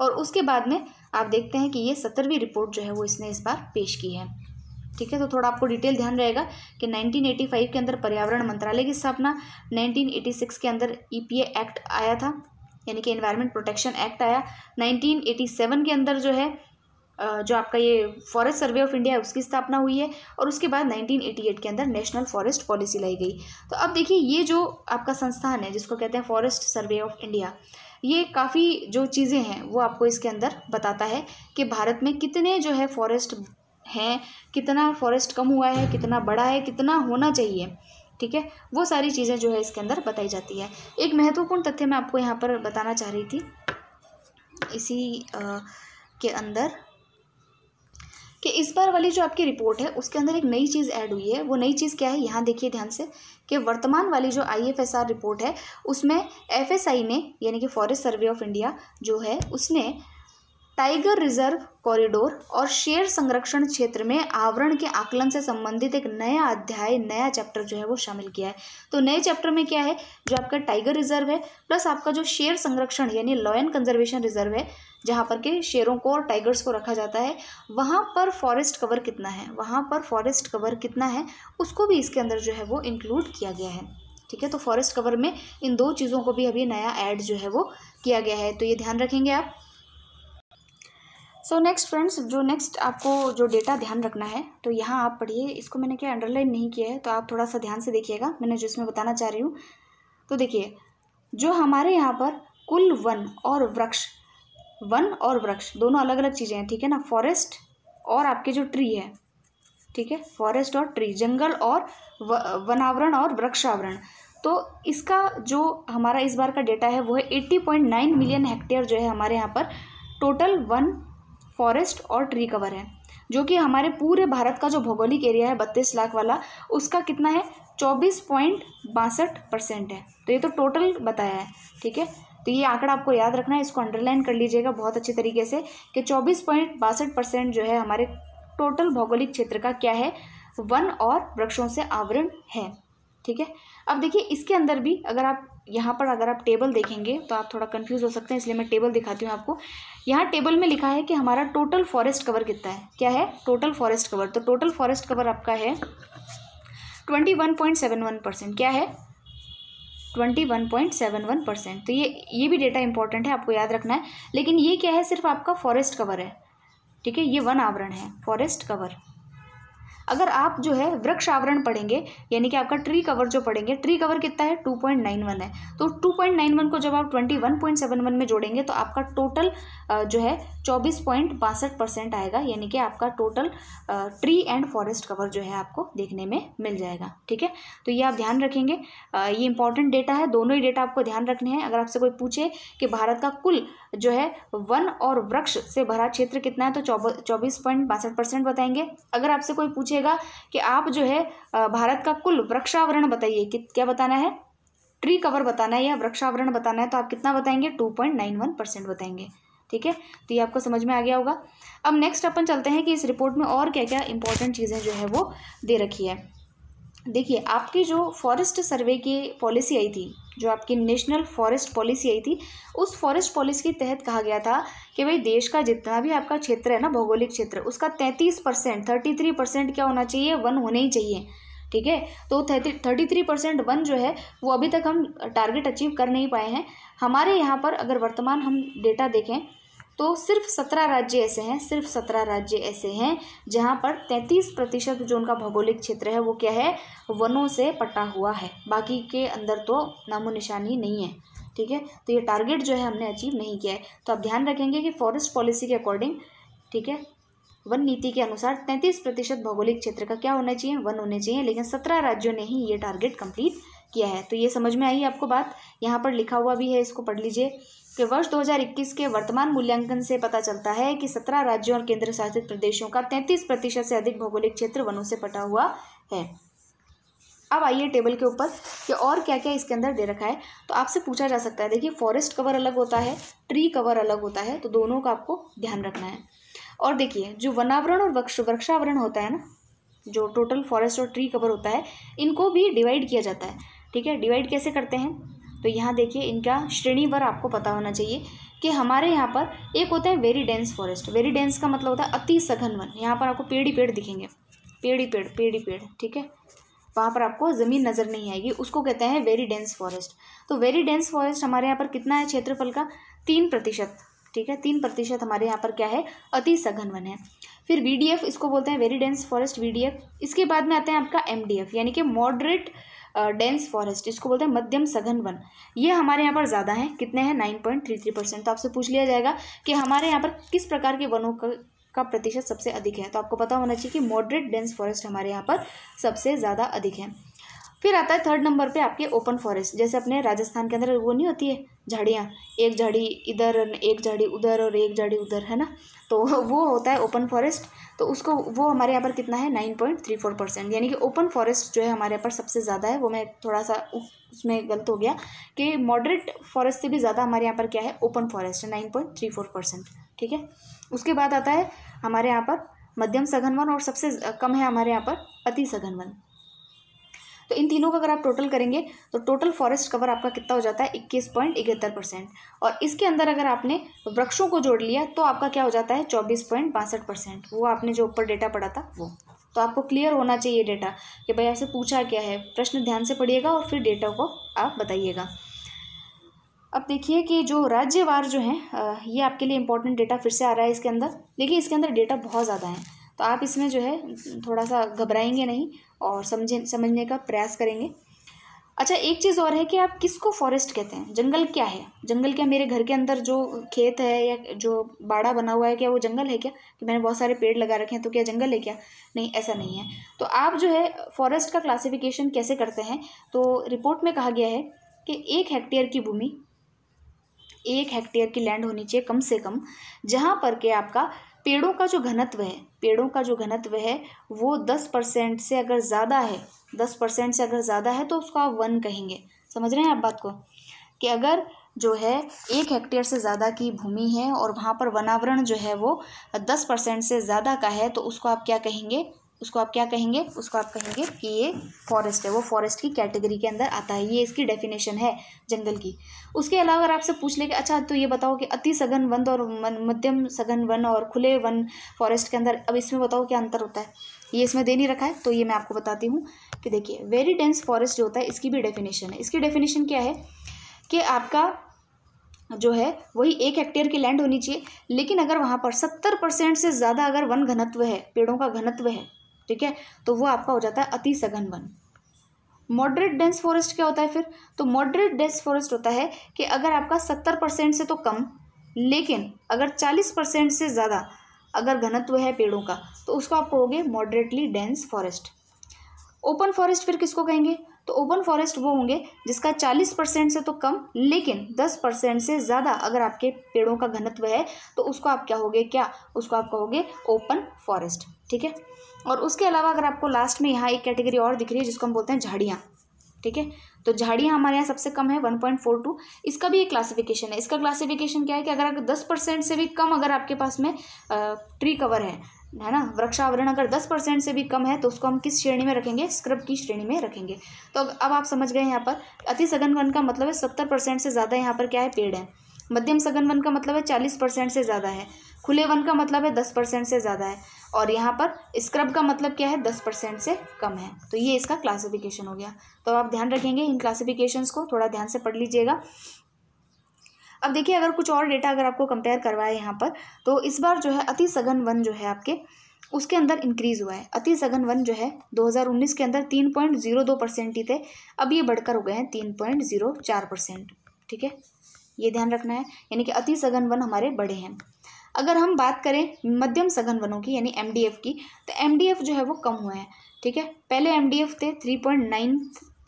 और उसके बाद में आप देखते हैं कि ये सत्तरवीं रिपोर्ट जो है वो इसने इस बार पेश की है ठीक है तो थोड़ा आपको डिटेल ध्यान रहेगा कि 1985 के अंदर पर्यावरण मंत्रालय की स्थापना 1986 के अंदर ईपीए e एक्ट आया था यानी कि एनवायरनमेंट प्रोटेक्शन एक्ट आया 1987 के अंदर जो है जो आपका ये फॉरेस्ट सर्वे ऑफ इंडिया है उसकी स्थापना हुई है और उसके बाद 1988 के अंदर नेशनल फॉरेस्ट पॉलिसी लाई गई तो अब देखिए ये जो आपका संस्थान है जिसको कहते हैं फॉरेस्ट सर्वे ऑफ इंडिया ये काफ़ी जो चीज़ें हैं वो आपको इसके अंदर बताता है कि भारत में कितने जो है फॉरेस्ट हैं कितना फॉरेस्ट कम हुआ है कितना बड़ा है कितना होना चाहिए ठीक है वो सारी चीज़ें जो है इसके अंदर बताई जाती है एक महत्वपूर्ण तथ्य मैं आपको यहाँ पर बताना चाह रही थी इसी आ, के अंदर कि इस बार वाली जो आपकी रिपोर्ट है उसके अंदर एक नई चीज़ ऐड हुई है वो नई चीज़ क्या है यहाँ देखिए ध्यान से कि वर्तमान वाली जो I F S R report है उसमें एफ एस आई ने यानी कि फॉरेस्ट सर्वे ऑफ इंडिया जो है उसने टाइगर रिजर्व कॉरिडोर और शेर संरक्षण क्षेत्र में आवरण के आकलन से संबंधित एक नया अध्याय नया चैप्टर जो है वो शामिल किया है तो नए चैप्टर में क्या है जो आपका टाइगर रिजर्व है प्लस आपका जो शेर संरक्षण यानी लॉयन कंजर्वेशन रिजर्व है जहाँ पर के शेरों को और टाइगर्स को रखा जाता है वहाँ पर फॉरेस्ट कवर कितना है वहाँ पर फॉरेस्ट कवर कितना है उसको भी इसके अंदर जो है वो इंक्लूड किया गया है ठीक है तो फॉरेस्ट कवर में इन दो चीज़ों को भी अभी नया ऐड जो है वो किया गया है तो ये ध्यान रखेंगे आप सो नेक्स्ट फ्रेंड्स जो नेक्स्ट आपको जो डेटा ध्यान रखना है तो यहाँ आप पढ़िए इसको मैंने क्या अंडरलाइन नहीं किया है तो आप थोड़ा सा ध्यान से देखिएगा मैंने जो इसमें बताना चाह रही हूँ तो देखिए जो हमारे यहाँ पर कुल वन और वृक्ष वन और वृक्ष दोनों अलग अलग चीज़ें हैं ठीक है ना फॉरेस्ट और आपके जो ट्री है ठीक है फॉरेस्ट और ट्री जंगल और वनावरण और वृक्षावरण तो इसका जो हमारा इस बार का डेटा है वो है eighty point nine million hectare जो है हमारे यहाँ पर टोटल वन फॉरेस्ट और ट्री कवर है जो कि हमारे पूरे भारत का जो भौगोलिक एरिया है बत्तीस लाख वाला उसका कितना है चौबीस पॉइंट बासठ परसेंट है तो ये तो टोटल बताया है ठीक है तो ये आंकड़ा आपको याद रखना है इसको अंडरलाइन कर लीजिएगा बहुत अच्छे तरीके से कि चौबीस पॉइंट बासठ परसेंट जो है हमारे टोटल भौगोलिक क्षेत्र का क्या है वन और वृक्षों से आवरण है ठीक है अब देखिए इसके अंदर भी अगर आप यहाँ पर अगर आप टेबल देखेंगे तो आप थोड़ा कंफ्यूज हो सकते हैं इसलिए मैं टेबल दिखाती हूँ आपको यहाँ टेबल में लिखा है कि हमारा टोटल फॉरेस्ट कवर कितना है क्या है टोटल फॉरेस्ट कवर तो टोटल फॉरेस्ट कवर आपका है twenty one point seven one percent क्या है twenty one point seven one percent तो ये ये भी डेटा इंपॉर्टेंट है आपको याद रखना है लेकिन ये क्या है सिर्फ आपका फॉरेस्ट कवर है ठीक है ये वन आवरण है फॉरेस्ट कवर अगर आप जो है वृक्ष आवरण पढ़ेंगे यानी कि आपका ट्री कवर जो पढ़ेंगे ट्री कवर कितना है 2.91 है तो 2.91 को जब आप 21.71 में जोड़ेंगे तो आपका टोटल जो है चौबीस परसेंट आएगा यानी कि आपका total tree and forest cover जो है आपको देखने में मिल जाएगा ठीक है तो ये आप ध्यान रखेंगे ये इंपॉर्टेंट डेटा है दोनों ही डेटा आपको ध्यान रखने हैं अगर आपसे कोई पूछे कि भारत का कुल जो है वन और वृक्ष से भरा क्षेत्र कितना है तो चौबीस पॉइंट बासठ परसेंट बताएंगे अगर आपसे कोई पूछेगा कि आप जो है भारत का कुल वृक्षावरण बताइए कि क्या बताना है ट्री कवर बताना है या वृक्षावरण बताना है तो आप कितना बताएंगे two point nine one percent बताएंगे ठीक है तो ये आपको समझ में आ गया होगा अब नेक्स्ट अपन चलते हैं कि इस रिपोर्ट में और क्या क्या इंपॉर्टेंट चीज़ें जो है वो दे रखी है देखिए आपकी जो फॉरेस्ट सर्वे की पॉलिसी आई थी जो आपकी नेशनल फॉरेस्ट पॉलिसी आई थी उस फॉरेस्ट पॉलिसी के तहत कहा गया था कि भाई देश का जितना भी आपका क्षेत्र है ना भौगोलिक क्षेत्र उसका तैंतीस परसेंट थर्टी थ्री परसेंट क्या होना चाहिए वन होने ही चाहिए ठीक है तो thirty thirty three percent one जो है वो अभी तक हम टारगेट अचीव कर नहीं पाए हैं हमारे यहाँ पर अगर वर्तमान हम डेटा देखें तो सिर्फ सत्रह राज्य ऐसे हैं सिर्फ सत्रह राज्य ऐसे हैं जहाँ पर तैंतीस प्रतिशत जो उनका भौगोलिक क्षेत्र है वो क्या है वनों से पटा हुआ है बाकी के अंदर तो नामो निशानी नहीं है ठीक है तो ये टारगेट जो है हमने अचीव नहीं किया है तो आप ध्यान रखेंगे कि फॉरेस्ट पॉलिसी के अकॉर्डिंग ठीक है वन नीति के अनुसार तैंतीस प्रतिशत भौगोलिक क्षेत्र का क्या होना चाहिए वन होने चाहिए लेकिन सत्रह राज्यों ने ही ये टारगेट कंप्लीट किया है तो ये समझ में आई आपको बात यहाँ पर लिखा हुआ भी है इसको पढ़ लीजिए कि वर्ष 2021 के वर्तमान मूल्यांकन से पता चलता है कि 17 राज्यों और केंद्र शासित प्रदेशों का 33 प्रतिशत से अधिक भौगोलिक क्षेत्र वनों से पटा हुआ है अब आइए टेबल के ऊपर कि और क्या क्या इसके अंदर दे रखा है तो आपसे पूछा जा सकता है देखिए फॉरेस्ट कवर अलग होता है ट्री कवर अलग होता है तो दोनों का आपको ध्यान रखना है और देखिए जो वनावरण और वृक्ष वृक्षावरण होता है ना जो टोटल फॉरेस्ट और ट्री कवर होता है इनको भी डिवाइड किया जाता है ठीक है डिवाइड कैसे करते हैं तो यहाँ देखिए इनका श्रेणीवर आपको पता होना चाहिए कि हमारे यहाँ पर एक होता है very dense forest very dense का मतलब होता है अति सघन वन यहाँ पर आपको पेड़ ही पेड़ दिखेंगे पेड़ ही पेड़ पेड़ ही पेड़ ठीक है वहाँ पर आपको ज़मीन नज़र नहीं आएगी उसको कहते हैं वेरी डेंस फॉरेस्ट तो वेरी डेंस फॉरेस्ट हमारे यहाँ पर कितना है क्षेत्रफल का तीन प्रतिशत ठीक है तीन प्रतिशत हमारे यहाँ पर क्या है अति सघन वन है फिर वी इसको बोलते हैं वेरी डेंस फॉरेस्ट वी इसके बाद में आते हैं आपका एम यानी कि मॉडरेट डेंस फॉरेस्ट इसको बोलते हैं मध्यम सघन वन ये हमारे यहाँ पर ज़्यादा है कितने हैं nine point three three percent तो आपसे पूछ लिया जाएगा कि हमारे यहाँ पर किस प्रकार के वनों का का प्रतिशत सबसे अधिक है तो आपको पता होना चाहिए कि मॉडरेट डेंस फॉरेस्ट हमारे यहाँ पर सबसे ज़्यादा अधिक है फिर आता है थर्ड नंबर पे आपके ओपन फॉरेस्ट जैसे अपने राजस्थान के अंदर वो नहीं होती है झाड़ियाँ एक झाड़ी इधर एक झाड़ी उधर और एक झाड़ी उधर है ना तो वो होता है ओपन फॉरेस्ट तो उसको वो हमारे यहाँ पर कितना है nine point three four percent यानी कि ओपन फॉरेस्ट जो है हमारे यहाँ पर सबसे ज़्यादा है वो मैं थोड़ा सा उसमें गलत हो गया कि मॉडरेट फॉरेस्ट से भी ज़्यादा हमारे यहाँ पर क्या है ओपन फॉरेस्ट है nine point three four percent ठीक है उसके बाद आता है हमारे यहाँ पर मध्यम सघन वन और सबसे कम है हमारे यहाँ पर अति सघन वन तो इन तीनों का अगर आप टोटल करेंगे तो टोटल फॉरेस्ट कवर आपका कितना हो जाता है इक्कीस पॉइंट इकहत्तर परसेंट और इसके अंदर अगर आपने वृक्षों को जोड़ लिया तो आपका क्या हो जाता है चौबीस पॉइंट बासठ परसेंट वो आपने जो ऊपर डेटा पढ़ा था वो तो आपको क्लियर होना चाहिए डेटा कि भाई आपसे पूछा क्या है प्रश्न ध्यान से पढ़िएगा और फिर डेटा को आप बताइएगा अब देखिए कि जो राज्यवार जो हैं ये आपके लिए इंपॉर्टेंट डेटा फिर से आ रहा है इसके अंदर देखिए इसके अंदर डेटा बहुत ज़्यादा है तो आप इसमें जो है थोड़ा सा घबराएंगे नहीं और समझे समझने का प्रयास करेंगे अच्छा एक चीज़ और है कि आप किसको फॉरेस्ट कहते हैं जंगल क्या है जंगल क्या मेरे घर के अंदर जो खेत है या जो बाड़ा बना हुआ है क्या वो जंगल है क्या कि मैंने बहुत सारे पेड़ लगा रखे हैं तो क्या जंगल है क्या नहीं ऐसा नहीं है तो आप जो है फॉरेस्ट का क्लासिफिकेशन कैसे करते हैं तो रिपोर्ट में कहा गया है कि एक हेक्टेयर की भूमि एक हेक्टेयर की लैंड होनी चाहिए कम से कम जहाँ पर के आपका पेड़ों का जो घनत्व है पेड़ों का जो घनत्व है वो दस परसेंट से अगर ज़्यादा है दस परसेंट से अगर ज़्यादा है तो उसको आप वन कहेंगे समझ रहे हैं आप बात को कि अगर जो है एक हेक्टेयर से ज़्यादा की भूमि है और वहाँ पर वनावरण जो है वो दस परसेंट से ज़्यादा का है तो उसको आप क्या कहेंगे उसको आप क्या कहेंगे उसको आप कहेंगे कि ये फॉरेस्ट है वो फॉरेस्ट की कैटेगरी के अंदर आता है ये इसकी डेफिनेशन है जंगल की उसके अलावा अगर आपसे पूछ ले कि अच्छा तो ये बताओ कि अति सघन वन और मध्यम सघन वन और खुले वन फॉरेस्ट के अंदर अब इसमें बताओ क्या अंतर होता है ये इसमें दे नहीं रखा है तो ये मैं आपको बताती हूँ कि देखिए वेरी डेंस फॉरेस्ट जो होता है इसकी भी डेफिनेशन है इसकी डेफिनेशन क्या है कि आपका जो है वही एक हेक्टेयर की लैंड होनी चाहिए लेकिन अगर वहाँ पर सत्तर परसेंट से ज़्यादा अगर वन घनत्व है पेड़ों का घनत्व है ठीक है तो वो आपका हो जाता है अति सघन वन मॉडरेट डेंस फॉरेस्ट क्या होता है फिर तो मॉडरेट डेंस फॉरेस्ट होता है कि अगर आपका सत्तर परसेंट से तो कम लेकिन अगर चालीस परसेंट से ज़्यादा अगर घनत्व है पेड़ों का तो उसको आप कहोगे moderately dense forest open forest फिर किसको कहेंगे तो ओपन फॉरेस्ट वो होंगे जिसका 40 परसेंट से तो कम लेकिन 10 परसेंट से ज़्यादा अगर आपके पेड़ों का घनत्व है तो उसको आप क्या होगे क्या उसको आप कहोगे ओपन फॉरेस्ट ठीक है और उसके अलावा अगर आपको लास्ट में यहाँ एक कैटेगरी और दिख रही है जिसको हम बोलते हैं झाड़ियाँ ठीक है तो झाड़ियाँ हमारे यहाँ सबसे कम है वन पॉइंट फोर टू इसका भी एक क्लासिफिकेशन है इसका क्लासिफिकेशन क्या है कि अगर दस परसेंट से भी कम अगर आपके पास में ट्री कवर है है ना वृक्षावरण अगर दस परसेंट से भी कम है तो उसको हम किस श्रेणी में रखेंगे स्क्रब की श्रेणी में रखेंगे तो अब आप समझ गए यहाँ पर अति सघन वन का मतलब है सत्तर परसेंट से ज़्यादा यहाँ पर क्या है पेड़ है मध्यम सघन वन का मतलब है चालीस परसेंट से ज़्यादा है खुले वन का मतलब है दस परसेंट से ज़्यादा है और यहाँ पर स्क्रब का मतलब क्या है दस परसेंट से कम है तो ये इसका क्लासिफिकेशन हो गया तो आप ध्यान रखेंगे इन क्लासिफिकेशंस को थोड़ा ध्यान से पढ़ लीजिएगा अब देखिए अगर कुछ और डेटा अगर आपको कंपेयर करवाए यहाँ पर तो इस बार जो है अति सघन वन जो है आपके उसके अंदर इंक्रीज़ हुआ है अति सघन वन जो है 2019 के अंदर 3.02 परसेंट ही थे अब ये बढ़कर हो गए हैं तीन पॉइंट जीरो चार परसेंट ठीक है ये ध्यान रखना है यानी कि अति सघन वन हमारे बड़े हैं अगर हम बात करें मध्यम सघन वनों की यानी एम की तो एम जो है वो कम हुए हैं ठीक है पहले एम थे three point nine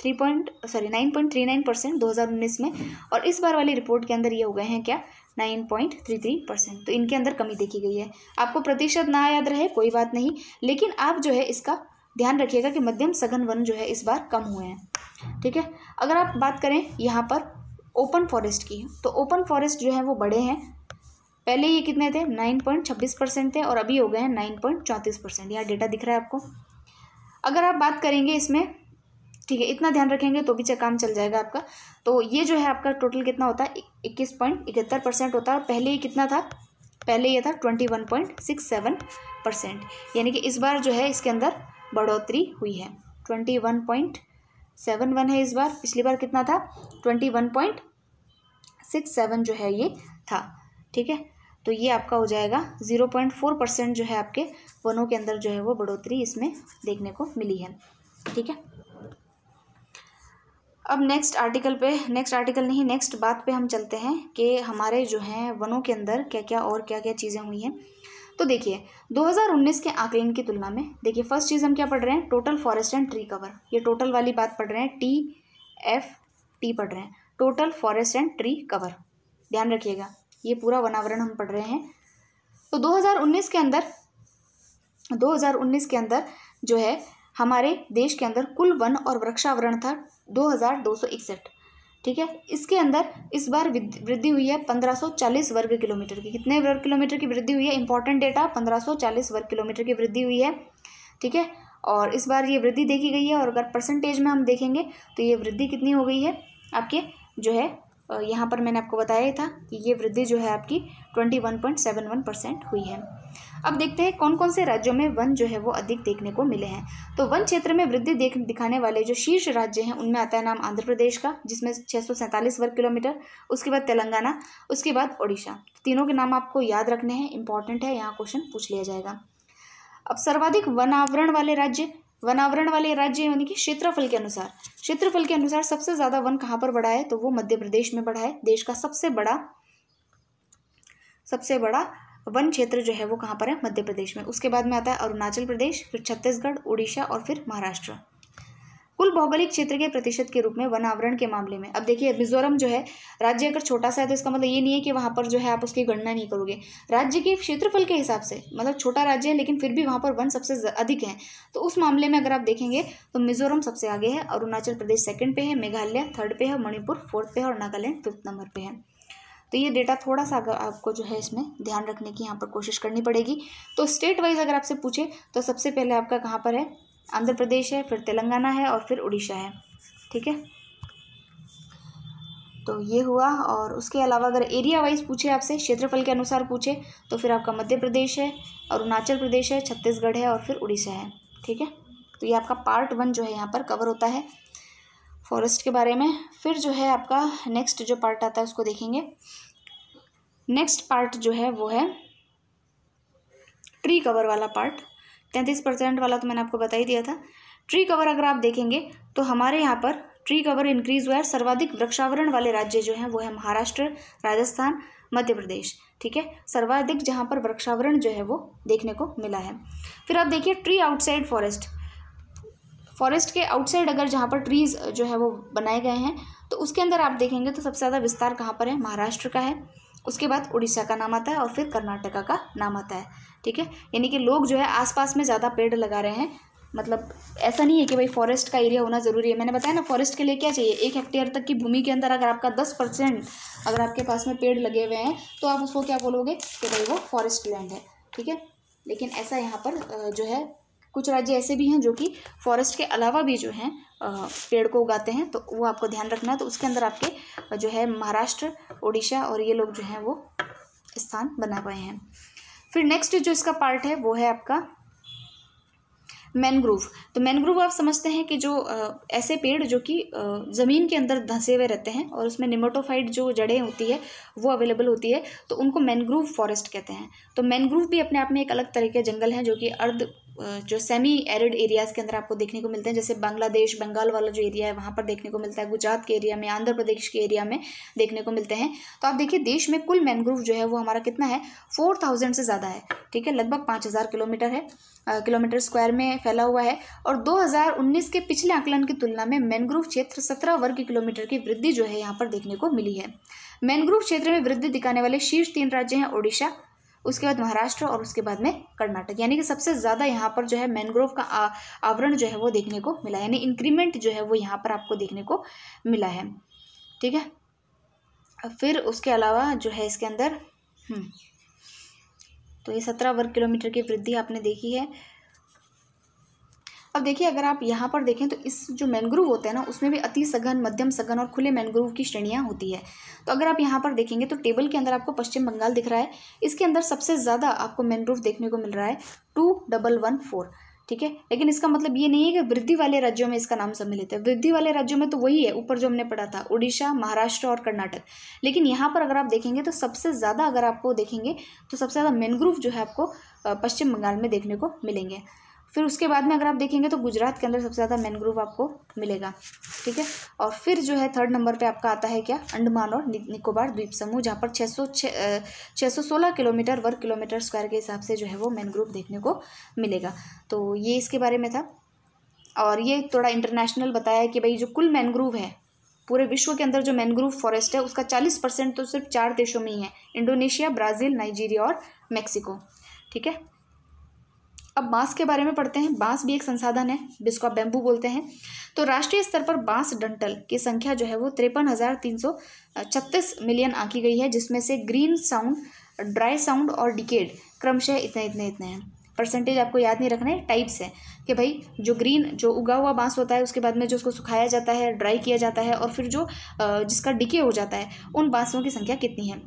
three point sorry nine point three nine percent दो हज़ार उन्नीस में और इस बार वाली रिपोर्ट के अंदर ये हो गए हैं क्या nine point three three percent तो इनके अंदर कमी देखी गई है आपको प्रतिशत ना याद रहे कोई बात नहीं लेकिन आप जो है इसका ध्यान रखिएगा कि मध्यम सघन वन जो है इस बार कम हुए हैं ठीक है अगर आप बात करें यहाँ पर ओपन फॉरेस्ट की तो ओपन फॉरेस्ट जो है वो बड़े हैं पहले ये कितने थे नाइन पॉइंट छब्बीस परसेंट थे और अभी हो गए हैं नाइन पॉइंट चौंतीस परसेंट यहाँ डेटा दिख रहा है आपको अगर आप बात करेंगे इसमें ठीक है इतना ध्यान रखेंगे तो भी काम चल जाएगा आपका तो ये जो है आपका टोटल कितना होता है इक्कीस पॉइंट इकहत्तर परसेंट होता है पहले ये कितना था पहले ये था twenty one point six seven percent यानी कि इस बार जो है इसके अंदर बढ़ोतरी हुई है twenty one point seven one है इस बार पिछली बार कितना था twenty one point six seven जो है ये था ठीक है तो ये आपका हो जाएगा ज़ीरो पॉइंट फोर परसेंट जो है आपके वनों के अंदर जो है वो बढ़ोतरी इसमें देखने को मिली है ठीक है अब नेक्स्ट आर्टिकल पे नेक्स्ट आर्टिकल नहीं नेक्स्ट बात पे हम चलते हैं कि हमारे जो हैं वनों के अंदर क्या क्या और क्या क्या चीज़ें हुई हैं तो देखिए 2019 के आकलन की तुलना में देखिए फर्स्ट चीज़ हम क्या पढ़ रहे हैं total forest and tree cover ये टोटल वाली बात पढ़ रहे हैं टी एफ टी पढ़ रहे हैं total forest and tree cover ध्यान रखिएगा ये पूरा वनावरण हम पढ़ रहे हैं तो दो के अंदर दो के अंदर जो है हमारे देश के अंदर कुल वन और वृक्षावरण था दो हज़ार दो सौ इकसठ ठीक है इसके अंदर इस बार वृद्धि हुई है पंद्रह सौ चालीस वर्ग किलोमीटर की कितने वर्ग किलोमीटर की वृद्धि हुई है इंपॉर्टेंट डेटा पंद्रह सौ चालीस वर्ग किलोमीटर की वृद्धि हुई है ठीक है और इस बार ये वृद्धि देखी गई है और अगर परसेंटेज में हम देखेंगे तो ये वृद्धि कितनी हो गई है आपके जो है यहाँ पर मैंने आपको बताया था कि ये वृद्धि जो है आपकी twenty one point seven one percent हुई है अब देखते हैं कौन कौन से राज्यों में वन जो है वो अधिक देखने को मिले हैं तो वन क्षेत्र में वृद्धि देख दिखाने वाले जो शीर्ष राज्य हैं उनमें आता है नाम आंध्र प्रदेश का जिसमें छः सौ सैंतालीस वर्ग किलोमीटर उसके बाद तेलंगाना उसके बाद ओडिशा तीनों के नाम आपको याद रखने हैं इंपॉर्टेंट है यहाँ क्वेश्चन पूछ लिया जाएगा अब सर्वाधिक वन आवरण वाले राज्य वनावरण वाले राज्य यानी कि क्षेत्रफल के अनुसार क्षेत्रफल के अनुसार सबसे ज़्यादा वन कहाँ पर बढ़ा है तो वो मध्य प्रदेश में बढ़ा है देश का सबसे बड़ा सबसे बड़ा वन क्षेत्र जो है वो कहाँ पर है मध्य प्रदेश में उसके बाद में आता है अरुणाचल प्रदेश फिर छत्तीसगढ़ उड़ीसा और फिर महाराष्ट्र कुल भौगोलिक क्षेत्र के प्रतिशत के रूप में वनावरण के मामले में अब देखिए मिजोरम जो है राज्य अगर छोटा सा है तो इसका मतलब ये नहीं है कि वहाँ पर जो है आप उसकी गणना नहीं करोगे राज्य के क्षेत्रफल के हिसाब से मतलब छोटा राज्य है लेकिन फिर भी वहाँ पर वन सबसे अधिक है तो उस मामले में अगर आप देखेंगे तो मिजोरम सबसे आगे है अरुणाचल प्रदेश सेकंड पे है मेघालय थर्ड पे है मणिपुर फोर्थ पे है और नागालैंड फिफ्थ नंबर पे है तो ये डेटा थोड़ा सा अगर आपको जो है इसमें ध्यान रखने की यहाँ पर कोशिश करनी पड़ेगी तो स्टेट वाइज अगर आपसे पूछे तो सबसे पहले आपका कहाँ पर है आंध्र प्रदेश है फिर तेलंगाना है और फिर उड़ीसा है ठीक है तो ये हुआ और उसके अलावा अगर एरिया वाइज पूछे आपसे क्षेत्रफल के अनुसार पूछे तो फिर आपका मध्य प्रदेश है अरुणाचल प्रदेश है छत्तीसगढ़ है और फिर उड़ीसा है ठीक है तो ये आपका पार्ट वन जो है यहाँ पर कवर होता है फॉरेस्ट के बारे में फिर जो है आपका नेक्स्ट जो पार्ट आता है उसको देखेंगे नेक्स्ट पार्ट जो है वो है ट्री कवर वाला पार्ट तैंतीस परसेंट वाला तो मैंने आपको बता ही दिया था ट्री कवर अगर आप देखेंगे तो हमारे यहाँ पर ट्री कवर इंक्रीज हुआ है सर्वाधिक वृक्षावरण वाले राज्य जो हैं वो है महाराष्ट्र राजस्थान मध्य प्रदेश ठीक है सर्वाधिक जहाँ पर वृक्षावरण जो है वो देखने को मिला है फिर आप देखिए ट्री आउटसाइड फॉरेस्ट फॉरेस्ट के आउटसाइड अगर जहाँ पर ट्रीज़ जो है वो बनाए गए हैं तो उसके अंदर आप देखेंगे तो सबसे ज़्यादा विस्तार कहाँ पर है महाराष्ट्र का है उसके बाद उड़ीसा का नाम आता है और फिर कर्नाटका का नाम आता है ठीक है यानी कि लोग जो है आसपास में ज़्यादा पेड़ लगा रहे हैं मतलब ऐसा नहीं है कि भाई फॉरेस्ट का एरिया होना ज़रूरी है मैंने बताया ना फॉरेस्ट के लिए क्या चाहिए एक हेक्टेयर तक की भूमि के अंदर अगर आपका दस परसेंट अगर आपके पास में पेड़ लगे हुए हैं तो आप उसको क्या बोलोगे कि भाई वो फॉरेस्ट लैंड है ठीक है लेकिन ऐसा यहाँ पर जो है कुछ राज्य ऐसे भी हैं जो कि फॉरेस्ट के अलावा भी जो हैं पेड़ को उगाते हैं तो वो आपको ध्यान रखना है तो उसके अंदर आपके जो है महाराष्ट्र उड़ीसा और ये लोग जो हैं वो स्थान बना पाए हैं फिर नेक्स्ट जो इसका पार्ट है वो है आपका मैनग्रोव तो मैनग्रोव आप समझते हैं कि जो ऐसे पेड़ जो कि ज़मीन के अंदर धंसे हुए रहते हैं और उसमें निमोटोफाइड जो जड़ें होती है वो अवेलेबल होती है तो उनको मैनग्रोव फॉरेस्ट कहते हैं तो मैनग्रोव भी अपने आप में एक अलग तरह के जंगल हैं जो कि अर्ध जो सेमी एरिड एरियाज़ के अंदर आपको देखने को मिलते हैं जैसे बांग्लादेश बंगाल वाला जो एरिया है वहाँ पर देखने को मिलता है गुजरात के एरिया में आंध्र प्रदेश के एरिया में देखने को मिलते हैं तो आप देखिए देश में कुल मैनग्रोव जो है वो हमारा कितना है फोर थाउजेंड से ज़्यादा है ठीक है लगभग पाँच हज़ार किलोमीटर है किलोमीटर स्क्वायर में फैला हुआ है और उन्नीस के पिछले आकलन की तुलना में मैनग्रोव क्षेत्र सत्रह वर्ग किलोमीटर की वृद्धि जो है यहाँ पर देखने को मिली है मैनग्रोव क्षेत्र में वृद्धि दिखाने वाले शीर्ष तीन राज्य हैं ओडिशा उसके बाद महाराष्ट्र और उसके बाद में कर्नाटक यानी कि सबसे ज़्यादा यहाँ पर जो है मैनग्रोव का आवरण जो है वो देखने को मिला यानी इंक्रीमेंट जो है वो यहाँ पर आपको देखने को मिला है ठीक है फिर उसके अलावा जो है इसके अंदर हम्म, तो ये सत्रह वर्ग किलोमीटर की वृद्धि आपने देखी है अब देखिए अगर आप यहाँ पर देखें तो इस जो मैनग्रूव होते हैं ना उसमें भी अति सघन मध्यम सघन और खुले मैनग्रूव की श्रेणियाँ होती है तो अगर आप यहाँ पर देखेंगे तो टेबल के अंदर आपको पश्चिम बंगाल दिख रहा है इसके अंदर सबसे ज़्यादा आपको मैनग्रूव देखने को मिल रहा है टू डबल वन फोर ठीक है लेकिन इसका मतलब ये नहीं है कि वृद्धि वाले राज्यों में इसका नाम सम्मिलित है वृद्धि वाले राज्यों में तो वही है ऊपर जो हमने पढ़ा था उड़ीसा महाराष्ट्र और कर्नाटक लेकिन यहाँ पर अगर आप देखेंगे तो सबसे ज़्यादा अगर आपको देखेंगे तो सबसे ज़्यादा मैनग्रूव जो है आपको पश्चिम बंगाल में देखने को मिलेंगे फिर उसके बाद में अगर आप देखेंगे तो गुजरात के अंदर सबसे ज़्यादा मैनग्रोव आपको मिलेगा ठीक है और फिर जो है थर्ड नंबर पे आपका आता है क्या अंडमान और निकोबार द्वीप समूह जहाँ पर छः सौ छः सौ सोलह किलोमीटर वर्ग किलोमीटर स्क्वायर के हिसाब से जो है वो मैनग्रोव देखने को मिलेगा तो ये इसके बारे में था और ये थोड़ा इंटरनेशनल बताया है कि भाई जो कुल मैनग्रोव है पूरे विश्व के अंदर जो मैनग्रोव फॉरेस्ट है उसका चालीस परसेंट तो सिर्फ चार देशों में ही है इंडोनेशिया ब्राज़ील नाइजीरिया और मेक्सिको ठीक है अब बांस के बारे में पढ़ते हैं बांस भी एक संसाधन है जिसको आप बैम्बू बोलते हैं तो राष्ट्रीय स्तर पर बांस डंटल की संख्या जो है वो तिरपन हज़ार तीन सौ छत्तीस मिलियन आंकी गई है जिसमें से ग्रीन साउंड ड्राई साउंड और डिकेड क्रमशः इतने इतने इतने हैं परसेंटेज आपको याद नहीं रखना है टाइप्स है कि भाई जो ग्रीन जो उगा हुआ बांस होता है उसके बाद में जो उसको सुखाया जाता है ड्राई किया जाता है और फिर जो जिसका डिके हो जाता है उन बांसों की संख्या कितनी है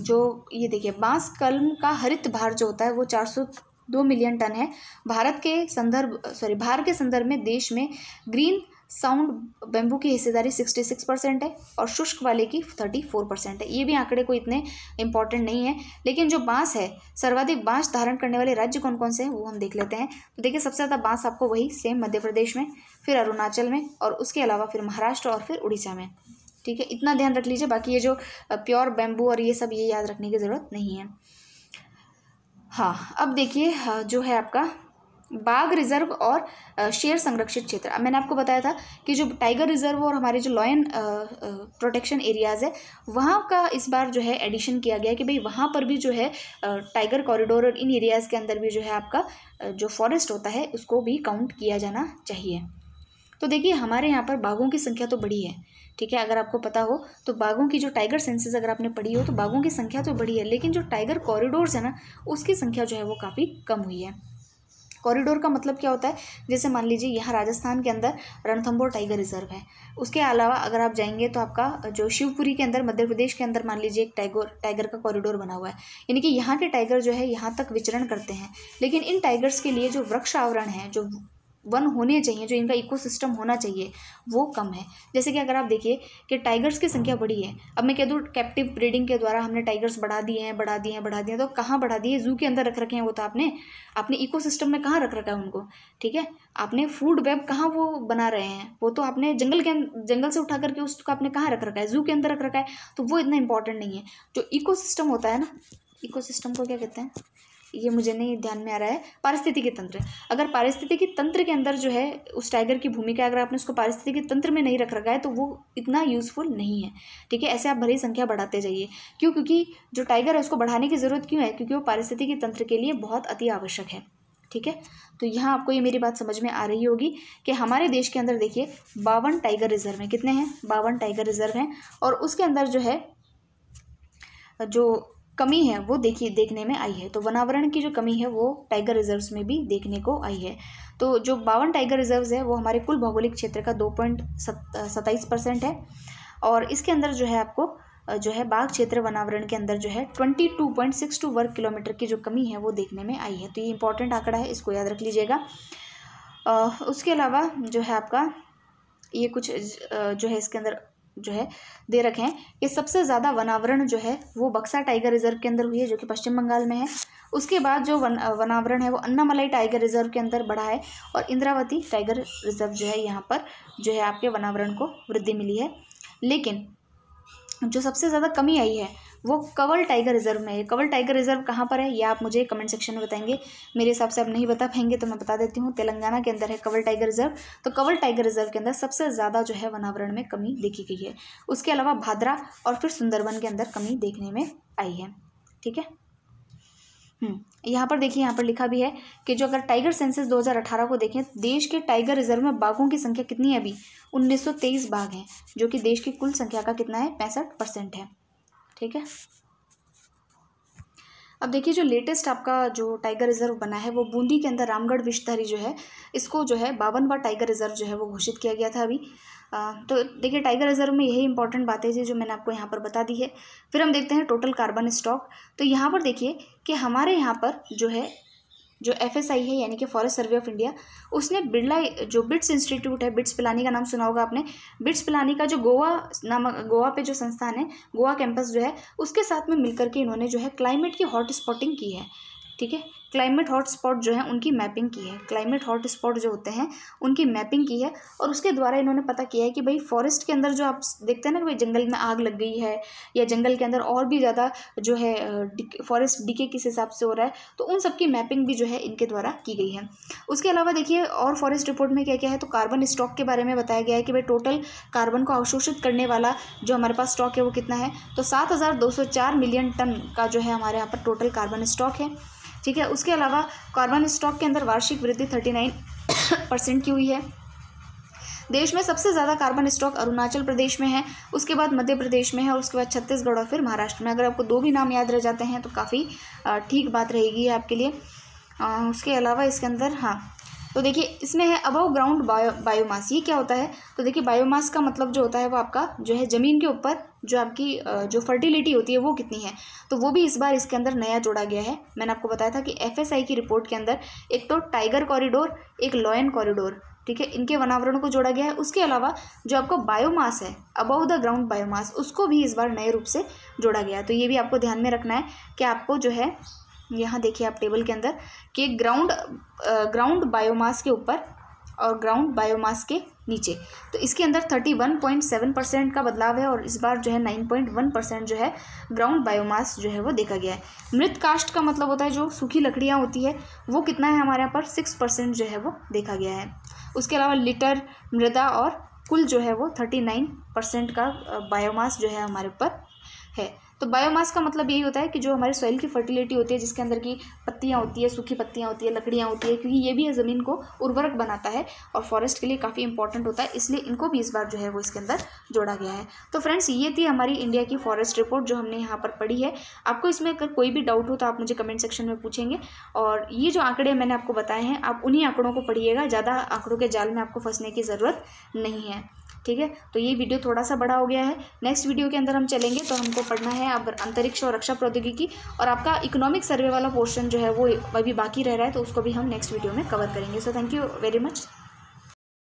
जो ये देखिए बांस कलम का हरित भार जो होता है वो चार सौ दो मिलियन टन है भारत के संदर्भ सॉरी भार के संदर्भ में देश में ग्रीन साउंड बेम्बू की हिस्सेदारी सिक्सटी सिक्स परसेंट है और शुष्क वाले की थर्टी फोर परसेंट है ये भी आंकड़े कोई इतने इंपॉर्टेंट नहीं है लेकिन जो बांस है सर्वाधिक बांस धारण करने वाले राज्य कौन कौन से हैं वो हम देख लेते हैं तो देखिए सबसे ज़्यादा बांस आपको वही सेम मध्य प्रदेश में फिर अरुणाचल में और उसके अलावा फिर महाराष्ट्र और फिर उड़ीसा में ठीक है इतना ध्यान रख लीजिए बाकी ये जो प्योर बैम्बू और ये सब ये याद रखने की ज़रूरत नहीं है हाँ अब देखिए जो है आपका बाघ रिजर्व और शेर संरक्षित क्षेत्र मैंने आपको बताया था कि जो टाइगर रिजर्व और हमारे जो लॉयन प्रोटेक्शन एरियाज़ है वहाँ का इस बार जो है एडिशन किया गया है कि भाई वहाँ पर भी जो है टाइगर कॉरिडोर और इन एरियाज़ के अंदर भी जो है आपका जो फॉरेस्ट होता है उसको भी काउंट किया जाना चाहिए तो देखिए हमारे यहाँ पर बाघों की संख्या तो बड़ी है ठीक है अगर आपको पता हो तो बाघों की जो टाइगर सेंसेस अगर आपने पढ़ी हो तो बाघों की संख्या तो बढ़ी है लेकिन जो टाइगर कॉरिडोर्स है ना उसकी संख्या जो है वो काफ़ी कम हुई है कॉरिडोर का मतलब क्या होता है जैसे मान लीजिए यहाँ राजस्थान के अंदर रणथंबोर टाइगर रिजर्व है उसके अलावा अगर आप जाएंगे तो आपका जो शिवपुरी के अंदर मध्य प्रदेश के अंदर मान लीजिए एक टाइगर टाइगर का कॉरिडोर बना हुआ है यानी कि यहाँ के टाइगर जो है यहाँ तक विचरण करते हैं लेकिन इन टाइगर्स के लिए जो वृक्ष आवरण है जो वन होने चाहिए जो इनका इकोसिस्टम होना चाहिए वो कम है जैसे कि अगर आप देखिए कि टाइगर्स की संख्या बड़ी है अब मैं कह दूँ कैप्टिव ब्रीडिंग के द्वारा हमने टाइगर्स बढ़ा दिए हैं बढ़ा दिए हैं बढ़ा दिए हैं तो कहाँ बढ़ा दिए जू के अंदर रख रखे हैं वो तो आपने अपने इकोसिस्टम में कहाँ रख रखा है उनको ठीक है आपने फूड वेब कहाँ वो बना रहे हैं वो तो आपने जंगल के अं-, जंगल से उठा करके उसको आपने कहाँ रख रखा है जू के अंदर रख रखा है तो वो इतना इंपॉर्टेंट नहीं है जो इको होता है ना इको को क्या कहते हैं ये मुझे नहीं ध्यान में आ रहा है पारिस्थितिकी तंत्र अगर पारिस्थितिकी तंत्र के अंदर जो है उस टाइगर की भूमिका अगर आपने उसको पारिस्थितिकी तंत्र में नहीं रख रखा है तो वो इतना यूज़फुल नहीं है ठीक है ऐसे आप भरी संख्या बढ़ाते जाइए क्यों क्योंकि जो टाइगर है उसको बढ़ाने की ज़रूरत क्यों है क्योंकि वो पारिस्थितिकी तंत्र के लिए बहुत अति आवश्यक है ठीक है तो यहाँ आपको ये मेरी बात समझ में आ रही होगी कि हमारे देश के अंदर देखिए बावन टाइगर रिजर्व हैं कितने हैं बावन टाइगर रिजर्व हैं और उसके अंदर जो है जो कमी है वो देखिए देखने में आई है तो वनावरण की जो कमी है वो टाइगर रिजर्व्स में भी देखने को आई है तो जो बावन टाइगर रिजर्व्स है वो हमारे कुल भौगोलिक क्षेत्र का दो पॉइंट सत्ताईस परसेंट है और इसके अंदर जो है आपको जो है बाघ क्षेत्र वनावरण के अंदर जो है twenty two point six two वर्ग किलोमीटर की जो कमी है वो देखने में आई है तो ये इंपॉर्टेंट आंकड़ा है इसको याद रख लीजिएगा उसके अलावा जो है आपका ये कुछ जो है इसके अंदर जो है दे रखे हैं ये सबसे ज़्यादा वनावरण जो है वो बक्सा टाइगर रिजर्व के अंदर हुई है जो कि पश्चिम बंगाल में है उसके बाद जो वन वनावरण है वो अन्नामलाई टाइगर रिजर्व के अंदर बढ़ा है और इंद्रावती टाइगर रिजर्व जो है यहाँ पर जो है आपके वनावरण को वृद्धि मिली है लेकिन जो सबसे ज़्यादा कमी आई है वो कवल टाइगर रिजर्व में है कवल टाइगर रिजर्व कहाँ पर है ये आप मुझे कमेंट सेक्शन में बताएंगे मेरे हिसाब से आप नहीं बता पाएंगे तो मैं बता देती हूँ तेलंगाना के अंदर है कवल टाइगर रिजर्व तो कवल टाइगर रिजर्व के अंदर सबसे ज़्यादा जो है वनावरण में कमी देखी गई है उसके अलावा भादरा और फिर सुंदरबन के अंदर कमी देखने में आई है ठीक है हम्म, यहाँ पर देखिए यहाँ पर लिखा भी है कि जो अगर टाइगर सेंसस 2018 को देखें देश के टाइगर रिजर्व में बाघों की संख्या कितनी है अभी 1923 बाघ हैं जो कि देश की कुल संख्या का कितना है पैंसठ परसेंट है ठीक है अब देखिए जो लेटेस्ट आपका जो टाइगर रिजर्व बना है वो बूंदी के अंदर रामगढ़ विषधारी जो है इसको जो है बावनवा टाइगर रिजर्व जो है वो घोषित किया गया था अभी आ, तो देखिए टाइगर रिजर्व में यही इंपॉर्टेंट बातें थी जो मैंने आपको यहाँ पर बता दी है फिर हम देखते हैं टोटल कार्बन स्टॉक तो यहाँ पर देखिए कि हमारे यहाँ पर जो है जो एफ एस आई है यानी कि फॉरेस्ट सर्वे ऑफ इंडिया उसने बिरला जो बिट्स इंस्टीट्यूट है बिट्स पिलानी का नाम सुना होगा आपने बिट्स पिलानी का जो गोवा नाम गोवा पे जो संस्थान है गोवा कैंपस जो है उसके साथ में मिलकर के इन्होंने जो है क्लाइमेट की हॉट स्पॉटिंग की है ठीक है क्लाइमेट हॉट स्पॉट जो है उनकी मैपिंग की है क्लाइमेट हॉट स्पॉट जो होते हैं उनकी मैपिंग की है और उसके द्वारा इन्होंने पता किया है कि भाई फॉरेस्ट के अंदर जो आप देखते हैं ना कि भाई जंगल में आग लग गई है या जंगल के अंदर और भी ज़्यादा जो है फॉरेस्ट डिके किस हिसाब से हो रहा है तो उन सब की मैपिंग भी जो है इनके द्वारा की गई है उसके अलावा देखिए और फॉरेस्ट रिपोर्ट में क्या क्या है तो कार्बन स्टॉक के बारे में बताया गया है कि भाई टोटल कार्बन को अवशोषित करने वाला जो हमारे पास स्टॉक है वो कितना है तो सात मिलियन टन का जो है हमारे यहाँ पर टोटल कार्बन स्टॉक है ठीक है उसके अलावा कार्बन स्टॉक के अंदर वार्षिक वृद्धि थर्टी नाइन परसेंट की हुई है देश में सबसे ज़्यादा कार्बन स्टॉक अरुणाचल प्रदेश में है उसके बाद मध्य प्रदेश में है और उसके बाद छत्तीसगढ़ और फिर महाराष्ट्र में अगर आपको दो भी नाम याद रह जाते हैं तो काफ़ी ठीक बात रहेगी आपके लिए उसके अलावा इसके अंदर हाँ तो देखिए इसमें है अबव ग्राउंड बायो बायोमास ये क्या होता है तो देखिए बायोमास का मतलब जो होता है वो आपका जो है ज़मीन के ऊपर जो आपकी जो फर्टिलिटी होती है वो कितनी है तो वो भी इस बार इसके अंदर नया जोड़ा गया है मैंने आपको बताया था कि एफ की रिपोर्ट के अंदर एक तो टाइगर कॉरिडोर एक लॉयन कॉरिडोर ठीक है इनके वनावरण को जोड़ा गया है उसके अलावा जो आपको बायोमास है अबव द ग्राउंड बायोमास उसको भी इस बार नए रूप से जोड़ा गया है तो ये भी आपको ध्यान में रखना है कि आपको जो है यहाँ देखिए आप टेबल के अंदर कि ग्राउंड ग्राउंड बायोमास के ऊपर और ग्राउंड बायोमास के नीचे तो इसके अंदर thirty one point seven percent का बदलाव है और इस बार जो है नाइन पॉइंट वन परसेंट जो है ग्राउंड बायोमास जो है वो देखा गया है मृत कास्ट का मतलब होता है जो सूखी लकड़ियाँ होती है वो कितना है हमारे यहाँ पर सिक्स परसेंट जो है वो देखा गया है उसके अलावा लीटर मृदा और कुल जो है वो थर्टी नाइन परसेंट का बायोमास जो है हमारे ऊपर है तो बायोमास का मतलब यही होता है कि जो हमारे सॉइल की फर्टिलिटी होती है जिसके अंदर की पत्तियाँ होती है सूखी पत्तियाँ होती है लकड़ियाँ होती है क्योंकि ये भी है ज़मीन को उर्वरक बनाता है और फॉरेस्ट के लिए काफ़ी इंपॉर्टेंट होता है इसलिए इनको भी इस बार जो है वो इसके अंदर जोड़ा गया है तो फ्रेंड्स ये थी हमारी इंडिया की फॉरेस्ट रिपोर्ट जो हमने यहाँ पर पढ़ी है आपको इसमें अगर कोई भी डाउट हो तो आप मुझे कमेंट सेक्शन में पूछेंगे और ये जो आंकड़े मैंने आपको बताए हैं आप उन्हीं आंकड़ों को पढ़िएगा ज़्यादा आंकड़ों के जाल में आपको फंसने की ज़रूरत नहीं है ठीक है तो ये वीडियो थोड़ा सा बड़ा हो गया है नेक्स्ट वीडियो के अंदर हम चलेंगे तो हमको पढ़ना है अब अंतरिक्ष और रक्षा प्रौद्योगिकी और आपका इकोनॉमिक सर्वे वाला पोर्शन जो है वो अभी बाकी रह रहा है तो उसको भी हम नेक्स्ट वीडियो में कवर करेंगे so thank you very much